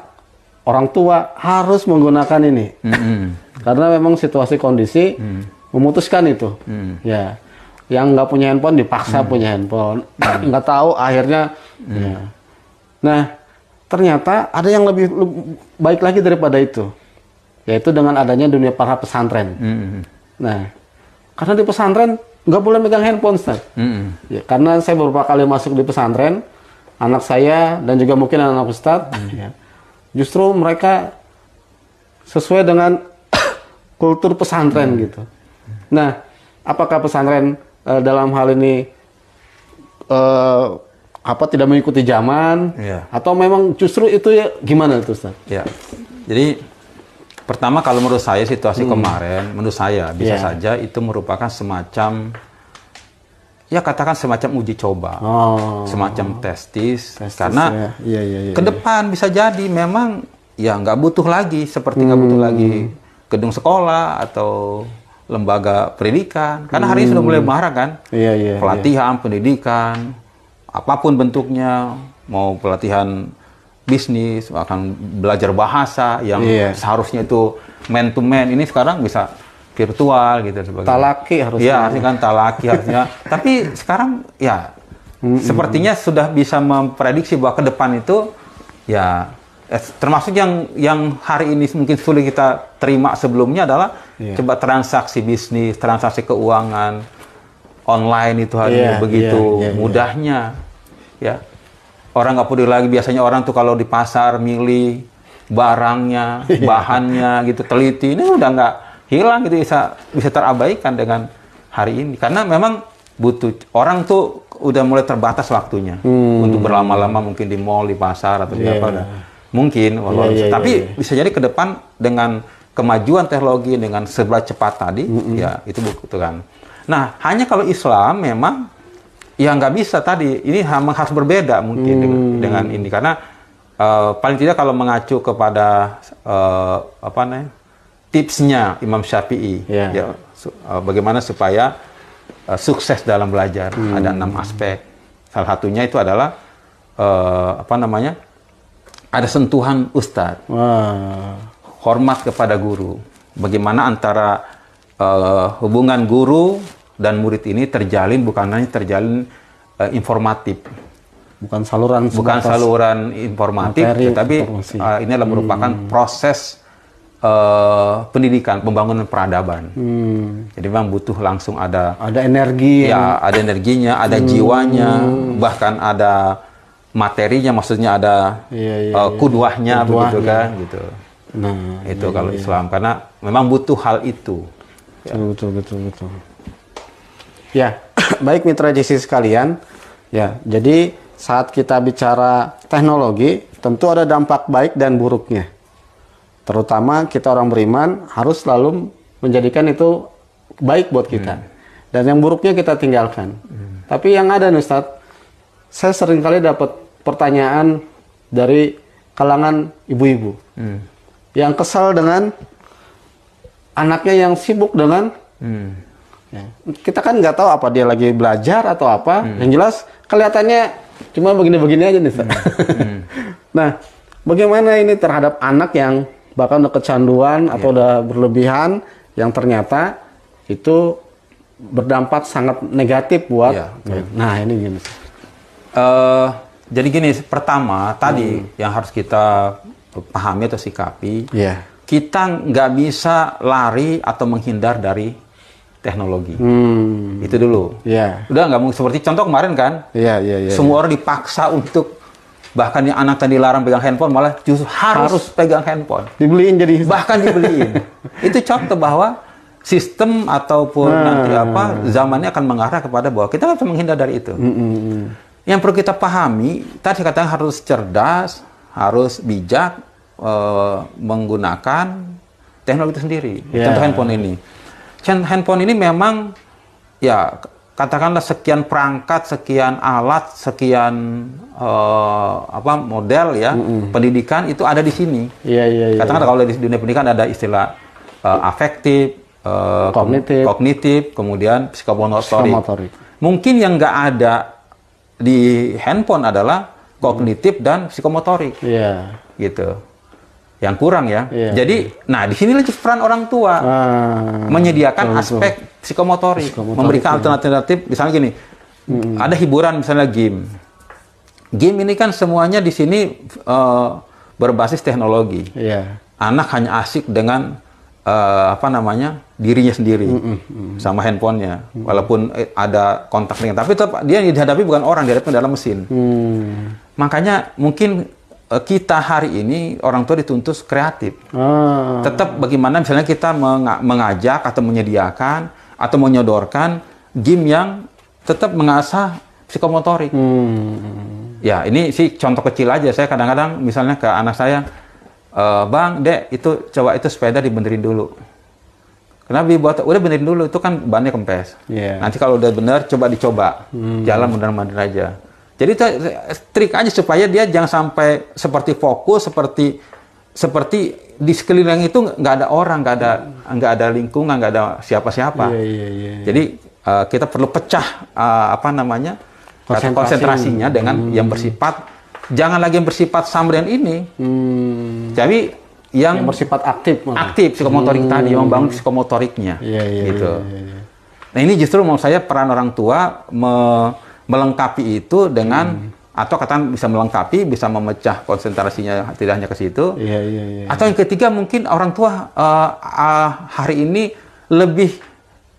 orang tua harus menggunakan ini. Hmm. hmm. Karena memang situasi kondisi hmm. memutuskan itu. Hmm. Ya yang nggak punya handphone dipaksa hmm. punya handphone hmm. *clears throat* nggak tahu akhirnya hmm. ya. nah ternyata ada yang lebih, baik lagi daripada itu yaitu dengan adanya dunia para pesantren hmm. hmm, hmm. nah karena di pesantren nggak boleh megang handphone Ustaz. Hmm. Ya, karena saya beberapa kali masuk di pesantren anak saya dan juga mungkin anak ustad hmm. ya, justru mereka sesuai dengan *coughs* kultur pesantren hmm. gitu nah apakah pesantren uh, dalam hal ini uh, apa tidak mengikuti zaman ya. atau memang justru itu ya gimana itu Ustaz? Ya. Jadi pertama kalau menurut saya situasi hmm. kemarin menurut saya bisa ya. saja itu merupakan semacam ya katakan semacam uji coba, oh. semacam testis, testis karena ya. Ya, ya, ya, ke iya. depan ya. bisa jadi memang ya nggak butuh lagi seperti nggak hmm. butuh lagi gedung sekolah atau lembaga pendidikan karena hari ini sudah mulai hmm. marah kan iya, iya, iya. pelatihan iya. pendidikan apapun bentuknya mau pelatihan bisnis akan belajar bahasa yang iya. seharusnya itu man to man ini sekarang bisa virtual gitu sebagainya talaki harusnya ya harusnya kan talaki harusnya *laughs* tapi sekarang ya mm -mm. sepertinya sudah bisa memprediksi bahwa ke depan itu ya eh, termasuk yang yang hari ini mungkin sulit kita terima sebelumnya adalah yeah. coba transaksi bisnis, transaksi keuangan online itu hari yeah, ini begitu yeah, yeah, iya. mudahnya, yeah. ya orang nggak peduli lagi biasanya orang tuh kalau di pasar milih barangnya, *laughs* iya. bahannya gitu teliti ini udah nggak hilang gitu bisa bisa terabaikan dengan hari ini karena memang butuh orang tuh udah mulai terbatas waktunya hmm. untuk berlama-lama mungkin di mall di pasar atau di yeah. apa udah mungkin yeah, yeah, iya, tapi yeah, yeah. bisa jadi ke depan dengan kemajuan teknologi dengan sebelah cepat tadi mm -hmm. ya itu gitu kan nah hanya kalau Islam memang ya nggak bisa tadi ini harus berbeda mungkin hmm. dengan, dengan ini karena uh, paling tidak kalau mengacu kepada uh, apa namanya tipsnya Imam Syafi'i yeah. ya su uh, bagaimana supaya uh, sukses dalam belajar hmm. ada enam aspek salah satunya itu adalah uh, apa namanya ada sentuhan ustadz. Wah. Hormat kepada guru. Bagaimana antara uh, hubungan guru dan murid ini terjalin bukan hanya terjalin uh, informatif. Bukan saluran bukan saluran informatif, materi, tetapi uh, ini adalah merupakan hmm. proses uh, pendidikan, pembangunan peradaban. Hmm. Jadi memang butuh langsung ada ada energi ya, ada energinya, ada hmm. jiwanya, bahkan ada materinya maksudnya ada iya, iya, uh, kuduahnya, begitu kan gitu. Nah, itu iya, kalau iya. Islam karena memang butuh hal itu. Ya. Betul betul betul. Ya, *coughs* baik mitra JC sekalian. Ya, jadi saat kita bicara teknologi, tentu ada dampak baik dan buruknya. Terutama kita orang beriman harus selalu menjadikan itu baik buat kita. Hmm. Dan yang buruknya kita tinggalkan. Hmm. Tapi yang ada nih Ustaz, saya sering kali dapat pertanyaan dari kalangan ibu-ibu hmm. yang kesal dengan anaknya yang sibuk dengan hmm. Ya. kita kan nggak tahu apa dia lagi belajar atau apa hmm. yang jelas kelihatannya cuma begini-begini aja nih hmm. *laughs* nah bagaimana ini terhadap anak yang bahkan udah kecanduan yeah. atau ya. udah berlebihan yang ternyata itu berdampak sangat negatif buat yeah. Ya. nah ini gini uh, jadi gini, pertama tadi hmm. yang harus kita pahami atau sikapi, yeah. kita nggak bisa lari atau menghindar dari teknologi. Hmm. Itu dulu. Yeah. Udah nggak mau seperti contoh kemarin kan? Yeah, yeah, yeah, semua yeah. orang dipaksa untuk bahkan yang anak tadi larang pegang handphone malah justru harus, harus pegang handphone. Dibeliin jadi *laughs* bahkan dibeliin. itu contoh bahwa sistem ataupun hmm. nanti apa zamannya akan mengarah kepada bahwa kita harus menghindar dari itu. hmm, yang perlu kita pahami, tadi katakan harus cerdas, harus bijak e, menggunakan teknologi itu sendiri. Yeah. Contoh handphone ini. Handphone ini memang ya katakanlah sekian perangkat, sekian alat, sekian e, apa model ya, mm -hmm. pendidikan itu ada di sini. yeah, Yeah, yeah, katakanlah ya. kalau di dunia pendidikan ada istilah e, afektif, kognitif, kognitif, kemudian psikomotorik. Mungkin yang nggak ada di handphone adalah kognitif dan psikomotorik. Iya. Yeah. Gitu. Yang kurang ya. Yeah. Jadi, nah di sini lagi peran orang tua ah, menyediakan betul, aspek Psikomotorik, psikomotorik, memberikan ya. alternatif. Misalnya gini, hmm. ada hiburan misalnya game. Game ini kan semuanya di sini uh, berbasis teknologi. Yeah. Anak hanya asik dengan uh, apa namanya dirinya sendiri mm -hmm. sama handphonenya mm -hmm. walaupun eh, ada kontak dengan tapi tetap dia dihadapi bukan orang dihadapi dalam mesin mm. makanya mungkin eh, kita hari ini orang tua dituntut kreatif ah. tetap bagaimana misalnya kita mengajak atau menyediakan atau menyodorkan game yang tetap mengasah psikomotorik mm, mm, mm. ya ini sih contoh kecil aja saya kadang-kadang misalnya ke anak saya e, bang dek itu coba itu sepeda dibenerin dulu kenapa dibuat udah benerin dulu itu kan bannya kempes yeah. nanti kalau udah bener coba dicoba hmm. jalan bener-bener aja jadi itu eh, trik aja supaya dia jangan sampai seperti fokus seperti seperti di sekeliling itu nggak ada orang nggak ada nggak ada lingkungan nggak ada siapa-siapa yeah, yeah, yeah, yeah. jadi uh, kita perlu pecah uh, apa namanya Konsentrasi. konsentrasinya dengan hmm. yang bersifat jangan lagi yang bersifat sama ini hmm tapi yang, yang bersifat aktif, aktif psikomotorik hmm. tadi, membangun psikomotoriknya, ya, ya, gitu. Ya, ya, ya. Nah ini justru mau saya peran orang tua me melengkapi itu dengan hmm. atau katakan bisa melengkapi, bisa memecah konsentrasinya tidak hanya ke situ. Iya, iya, iya. atau yang ketiga mungkin orang tua uh, uh, hari ini lebih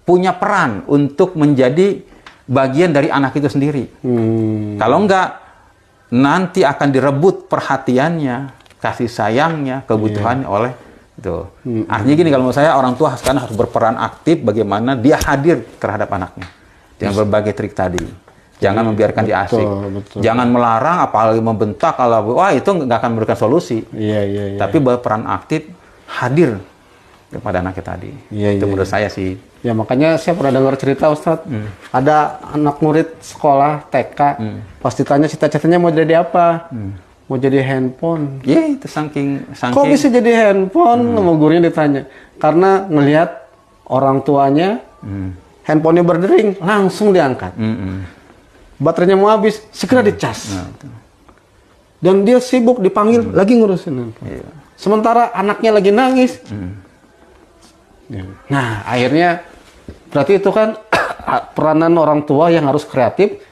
punya peran untuk menjadi bagian dari anak itu sendiri. Hmm. Kalau enggak nanti akan direbut perhatiannya kasih sayangnya, iya. kebutuhannya yeah. oleh itu. Mm -hmm. Artinya gini kalau menurut saya orang tua sekarang harus berperan aktif bagaimana dia hadir terhadap anaknya dengan berbagai trik tadi. Jangan yeah, mm, membiarkan betul, dia asik. Betul. Jangan melarang apalagi membentak kalau wah itu nggak akan memberikan solusi. Iya yeah, iya. Yeah, Tapi berperan aktif hadir kepada anaknya tadi. Yeah, itu yeah, menurut yeah. saya sih. Ya makanya saya pernah dengar cerita Ustadz, hmm. ada anak murid sekolah TK, hmm. pas ditanya cita-citanya mau jadi apa, hmm mau jadi handphone. Iya, yeah, itu saking, saking Kok bisa jadi handphone? Hmm. Mau gurunya ditanya. Karena melihat orang tuanya hmm. handphonenya berdering, langsung diangkat. Hmm. hmm. Baterainya mau habis, segera hmm. dicas. Hmm. Dan dia sibuk dipanggil hmm. lagi ngurusin Yeah. Sementara anaknya lagi nangis. Hmm. Yeah. Nah, akhirnya berarti itu kan *coughs* peranan orang tua yang harus kreatif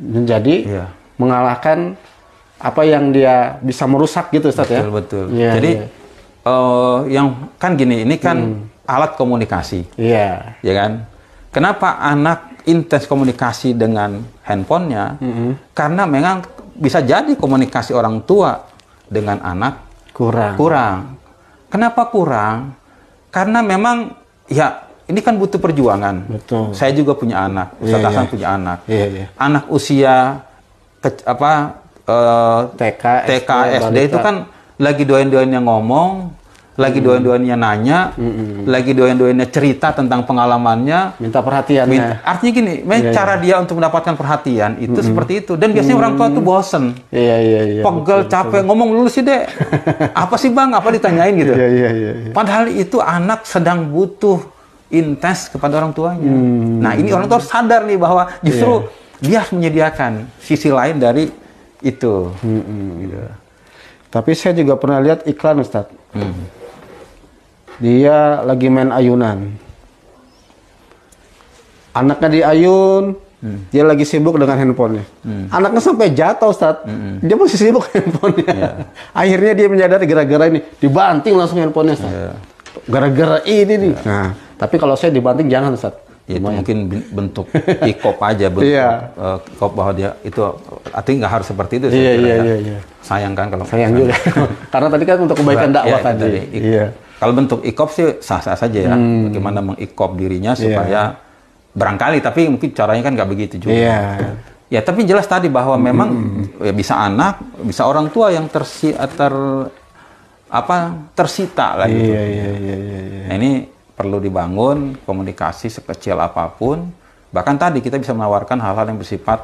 menjadi yeah. mengalahkan apa yang dia bisa merusak gitu Ustaz betul, ya. Betul, ya, Jadi ya. Uh, yang kan gini, ini kan hmm. alat komunikasi. Iya. Iya Ya kan? Kenapa anak intens komunikasi dengan handphonenya? Hmm. Karena memang bisa jadi komunikasi orang tua dengan anak kurang. Kurang. Kenapa kurang? Karena memang ya ini kan butuh perjuangan. Betul. Saya juga punya anak, iya, Ustaz yeah, Hasan yeah. punya anak. Yeah, yeah. Anak usia ke, apa Eh, TK, SD, itu kan lagi doain yang ngomong, lagi mm. doain yang nanya, mm lagi doain-doainnya cerita tentang pengalamannya, minta perhatian. Ya. artinya gini, yeah, cara iya. dia untuk mendapatkan perhatian itu hmm. seperti itu. Dan biasanya orang tua tuh hmm. bosen, iya, iya, pegel, capek, ngomong lulus sih deh. *laughs* apa sih bang? Apa ditanyain gitu? Padahal itu anak sedang butuh intens kepada orang tuanya. Hmm. Nah ini orang tua sadar nih bahwa justru dia harus menyediakan sisi lain dari itu. Hmm, Gitu. Tapi saya juga pernah lihat iklan Ustadz. Hmm. Dia lagi main ayunan. Anaknya diayun, hmm. dia lagi sibuk dengan handphonenya. Hmm. Anaknya sampai jatuh Ustadz. Hmm. Dia masih sibuk handphonenya. Yeah. *laughs* Akhirnya dia menyadari gara-gara ini. Dibanting langsung handphonenya Ustadz. Yeah. Gara-gara ini nih. Nah, tapi kalau saya dibanting jangan Ustadz itu mungkin bentuk ikop aja bentuk yeah. Iya. uh, ikop bahwa dia itu artinya nggak harus seperti itu sih. yeah, yeah, yeah, yeah. sayang kan kalau sayang juga *laughs* karena tadi kan untuk kebaikan iya, dakwah ya, tadi, tadi. Iya. yeah. kalau bentuk ikop sih sah-sah saja ya hmm. bagaimana mengikop dirinya supaya yeah. barangkali tapi mungkin caranya kan nggak begitu juga yeah. ya tapi jelas tadi bahwa hmm. memang ya bisa anak bisa orang tua yang tersi ter apa tersita lah gitu yeah, yeah, yeah, yeah, yeah. Nah, ini perlu dibangun komunikasi sekecil apapun. Bahkan tadi kita bisa menawarkan hal-hal yang bersifat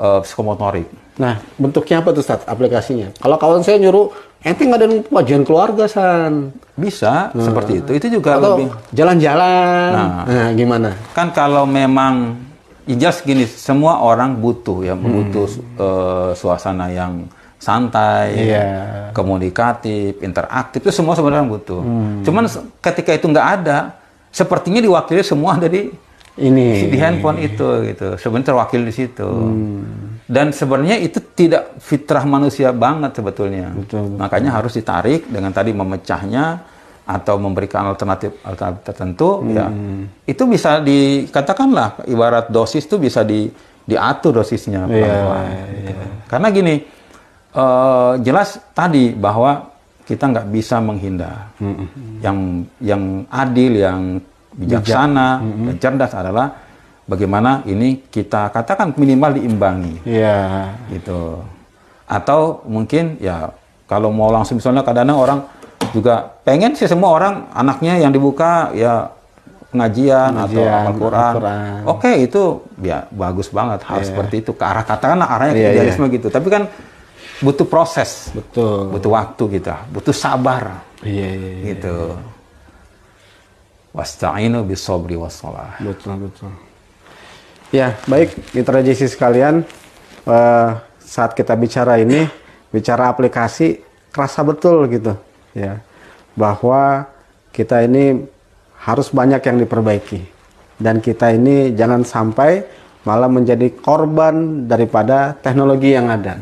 uh, psikomotorik. Nah, bentuknya apa tuh, saat aplikasinya? Kalau kawan saya nyuruh, ente ada wajian keluarga, San. Bisa, nah. seperti itu. Itu juga Atau lebih... jalan-jalan. Nah, nah, gimana? Kan kalau memang, ijaz ya gini, semua orang butuh ya, hmm. butuh uh, suasana yang santai, yeah. Iya komunikatif, interaktif itu semua sebenarnya butuh. Hmm. Cuman ketika itu nggak ada, sepertinya diwakili semua dari ini di handphone itu gitu. Sebenarnya terwakil di situ. Hmm. Dan sebenarnya itu tidak fitrah manusia banget sebetulnya. Betul, betul. Makanya harus ditarik dengan tadi memecahnya atau memberikan alternatif alternatif tertentu ya. hmm. ya. Itu bisa dikatakanlah ibarat dosis itu bisa di diatur dosisnya yeah, iya, Yeah. Gitu. Karena gini, eh, jelas tadi bahwa kita nggak bisa menghindar. Mm -hmm. Yang yang adil, yang bijaksana, Bijak. mm -hmm. dan cerdas adalah bagaimana ini kita katakan minimal diimbangi. Iya. Yeah. Gitu. Atau mungkin ya kalau mau langsung misalnya kadang-kadang orang juga pengen sih semua orang anaknya yang dibuka ya pengajian, pengajian atau Al-Quran. Al Oke, okay, itu ya bagus banget. Hal yeah. seperti itu ke arah katakanlah arahnya yeah, idealisme yeah. gitu. Tapi kan butuh proses, betul, butuh waktu kita, gitu. butuh sabar, iya, iya, iya gitu. Iya. Wasta'inu bisobri wasolah. Betul betul. Ya baik mitra JC sekalian, uh, saat kita bicara ini bicara aplikasi kerasa betul gitu ya bahwa kita ini harus banyak yang diperbaiki dan kita ini jangan sampai malah menjadi korban daripada teknologi yang ada.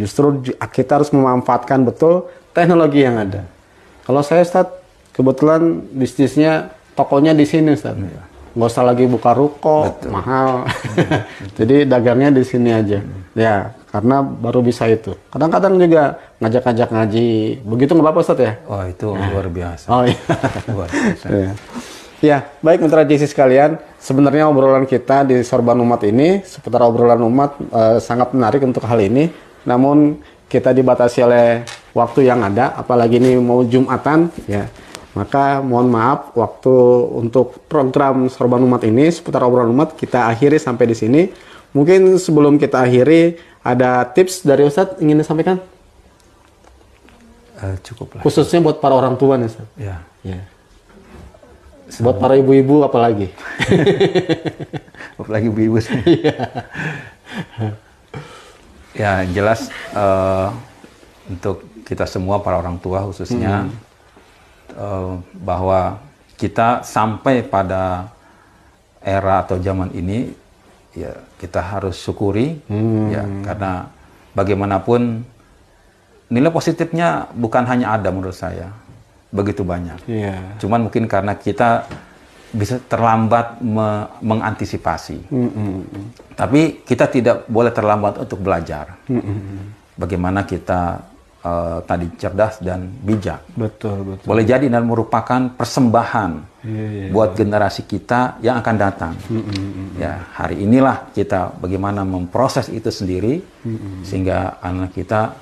Justru kita harus memanfaatkan betul teknologi yang ada. Kalau saya Ustaz, kebetulan bisnisnya tokonya di sini Ustaz. Hmm. Nggak usah lagi buka ruko, betul. mahal. Hmm. *laughs* Jadi dagangnya di sini aja. Hmm. Ya, karena baru bisa itu. Kadang-kadang juga ngajak-ngajak ngaji. Begitu nggak apa-apa Ustaz ya? Oh, itu nah. luar biasa. Oh iya. *laughs* luar biasa. ya. Ya, baik mitra JC sekalian, sebenarnya obrolan kita di Sorban Umat ini seputar obrolan umat e, sangat menarik untuk hal ini namun kita dibatasi oleh waktu yang ada, apalagi ini mau Jumatan, ya. Maka mohon maaf waktu untuk program Sorban Umat ini seputar obrolan umat kita akhiri sampai di sini. Mungkin sebelum kita akhiri ada tips dari Ustadz ingin disampaikan? Uh, cukup lah. Khususnya buat para orang tua nih Ustadz. Ya. ya. Sama. Buat para ibu-ibu apalagi? *laughs* apalagi ibu -ibu *laughs* ya jelas uh, untuk kita semua para orang tua khususnya hmm. uh, bahwa kita sampai pada era atau zaman ini ya kita harus syukuri hmm. ya karena bagaimanapun nilai positifnya bukan hanya ada menurut saya begitu banyak. Yeah. Cuman mungkin karena kita bisa terlambat me mengantisipasi. Mm -hmm. Tapi kita tidak boleh terlambat untuk belajar. Mm -hmm. Bagaimana kita uh, tadi cerdas dan bijak. Betul, betul. Boleh jadi dan merupakan persembahan yeah, yeah, iya. buat yeah. generasi kita yang akan datang. Mm -hmm. Ya, hari inilah kita bagaimana memproses itu sendiri mm -hmm. sehingga anak kita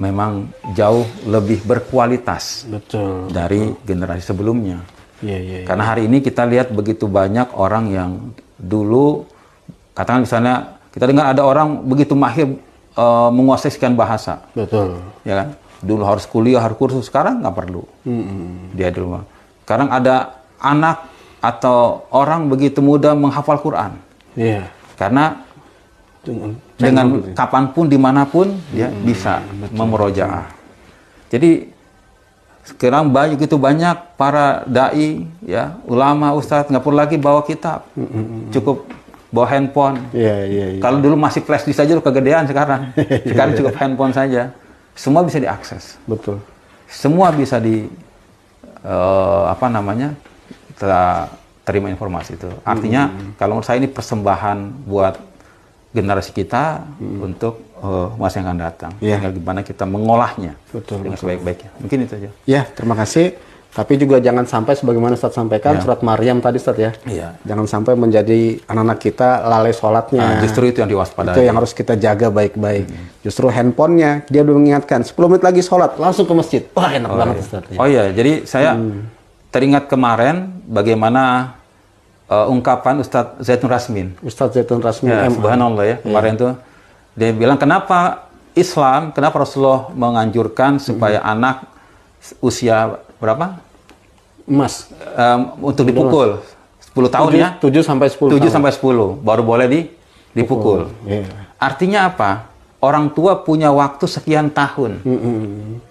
memang jauh lebih berkualitas betul, dari betul. generasi sebelumnya ya, ya. Karena hari ini kita lihat begitu banyak orang yang dulu katakan misalnya kita dengar ada orang begitu mahir uh, menguasai sekian bahasa. Betul. Ya kan? Dulu harus kuliah, harus kursus. Sekarang nggak perlu. Mm -hmm. Dia di rumah. Sekarang ada anak atau orang begitu muda menghafal Quran. Iya. Yeah. Karena dengan, dengan kapanpun, dimanapun, mm -hmm. dia bisa mm Jadi sekarang banyak gitu banyak para dai ya ulama ustadz nggak perlu lagi bawa kitab cukup bawa handphone yeah, yeah, yeah. kalau dulu masih flash disk saja kegedean sekarang *laughs* iya. sekarang cukup handphone saja semua bisa diakses betul semua bisa di uh, apa namanya terima informasi itu artinya kalau menurut saya ini persembahan buat generasi kita hmm. untuk uh, masa yang akan datang. Yeah. Tinggal gimana kita mengolahnya betul, dengan sebaik-baiknya. Mungkin itu aja. Ya, terima kasih. Tapi juga jangan sampai sebagaimana Ustaz sampaikan yeah. surat Maryam tadi Ustaz ya. Yeah. Jangan sampai menjadi anak-anak kita lalai sholatnya. Nah, justru itu yang diwaspadai. Itu yang harus kita jaga baik-baik. Hmm. Justru handphonenya dia udah mengingatkan 10 menit lagi sholat langsung ke masjid. Wah enak oh, banget iya. Ya. Oh iya, jadi saya hmm. teringat kemarin bagaimana uh, ungkapan Ustadz Zaitun Rasmin. Ustadz Zaitun Rasmin. Ya, subhanallah ya iya. kemarin ya. tuh dia bilang kenapa Islam, kenapa Rasulullah menganjurkan supaya hmm. anak usia berapa? Emas. Um, untuk dipukul. 10 tahun 7, ya? 7 sampai 10 7 tahun. sampai 10 baru boleh di dipukul. Pukul. Yeah. Artinya apa? orang tua punya waktu sekian tahun. Mm-hmm.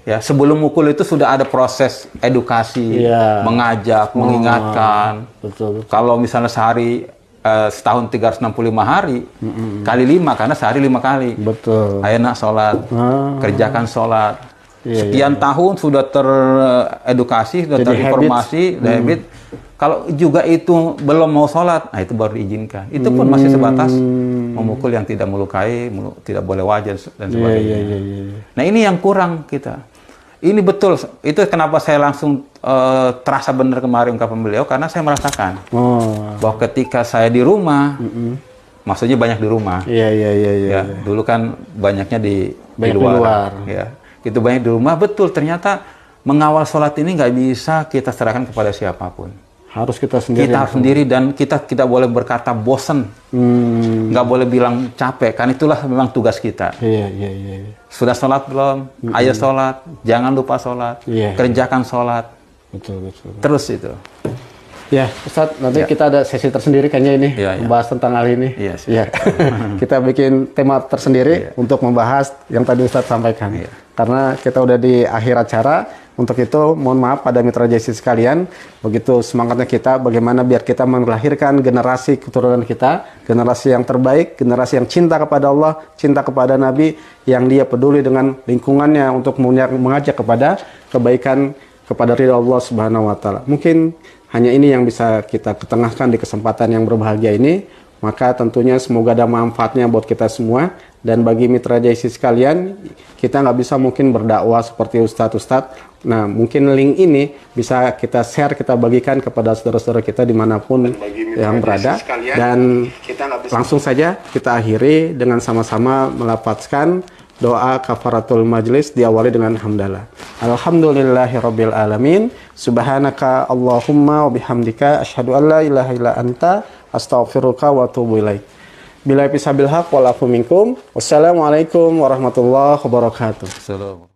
Ya, sebelum mukul itu sudah ada proses edukasi, yeah. mengajak, oh, mengingatkan. Betul. Kalau misalnya sehari uh, setahun 365 hari, mm-hmm. kali lima karena sehari lima kali. Betul. Ayo nak sholat, ah. kerjakan sholat. Yeah, iya, Sekian yeah. tahun sudah teredukasi, sudah terinformasi, habit. Mm. Kalau juga itu belum mau sholat, nah itu baru diizinkan. Itu pun masih sebatas hmm. memukul yang tidak melukai, tidak boleh wajah dan iya, sebagainya. Yeah, yeah, yeah, yeah. Nah ini yang kurang kita. Ini betul. Itu kenapa saya langsung uh, terasa benar kemarin ungkapan beliau karena saya merasakan oh. bahwa ketika saya di rumah, mm -mm. maksudnya banyak di rumah. Iya iya iya. iya, ya, iya. dulu kan banyaknya di, banyak di luar. Di luar. Ya, itu banyak di rumah. Betul. Ternyata mengawal sholat ini nggak bisa kita serahkan kepada siapapun harus kita sendiri kita harus sendiri dan kita tidak boleh berkata bosen hmm. nggak boleh bilang capek kan itulah memang tugas kita yeah, yeah, yeah. sudah sholat belum mm -hmm. ayo sholat jangan lupa sholat yeah, kerjakan yeah. sholat betul, betul terus itu Ya, Ustaz, nanti ya. kita ada sesi tersendiri kayaknya ini ya, ya. membahas tentang hal ini. ya. ya. *laughs* kita bikin tema tersendiri ya. untuk membahas yang tadi Ustaz sampaikan. Ya karena kita udah di akhir acara. Untuk itu, mohon maaf pada mitra JC sekalian. Begitu semangatnya kita, bagaimana biar kita melahirkan generasi keturunan kita, generasi yang terbaik, generasi yang cinta kepada Allah, cinta kepada Nabi, yang dia peduli dengan lingkungannya untuk mengajak kepada kebaikan kepada ridha Allah Subhanahu wa taala. Mungkin hanya ini yang bisa kita ketengahkan di kesempatan yang berbahagia ini. Maka tentunya semoga ada manfaatnya buat kita semua. Dan bagi mitra JC sekalian, kita nggak bisa mungkin berdakwah seperti ustadz-ustadz. Nah, mungkin link ini bisa kita share, kita bagikan kepada saudara-saudara kita dimanapun yang berada. Sekalian, Dan kita bisa langsung saja kita akhiri dengan sama-sama melapatkan doa kafaratul majlis diawali dengan hamdalah. Alhamdulillahirobbilalamin. Subhanaka Allahumma wa bihamdika asyhadu an ilaha illa anta astaghfiruka wa atubu ilaik. Bila pisabil haq wa afu Wassalamualaikum warahmatullahi wabarakatuh. Assalamualaikum.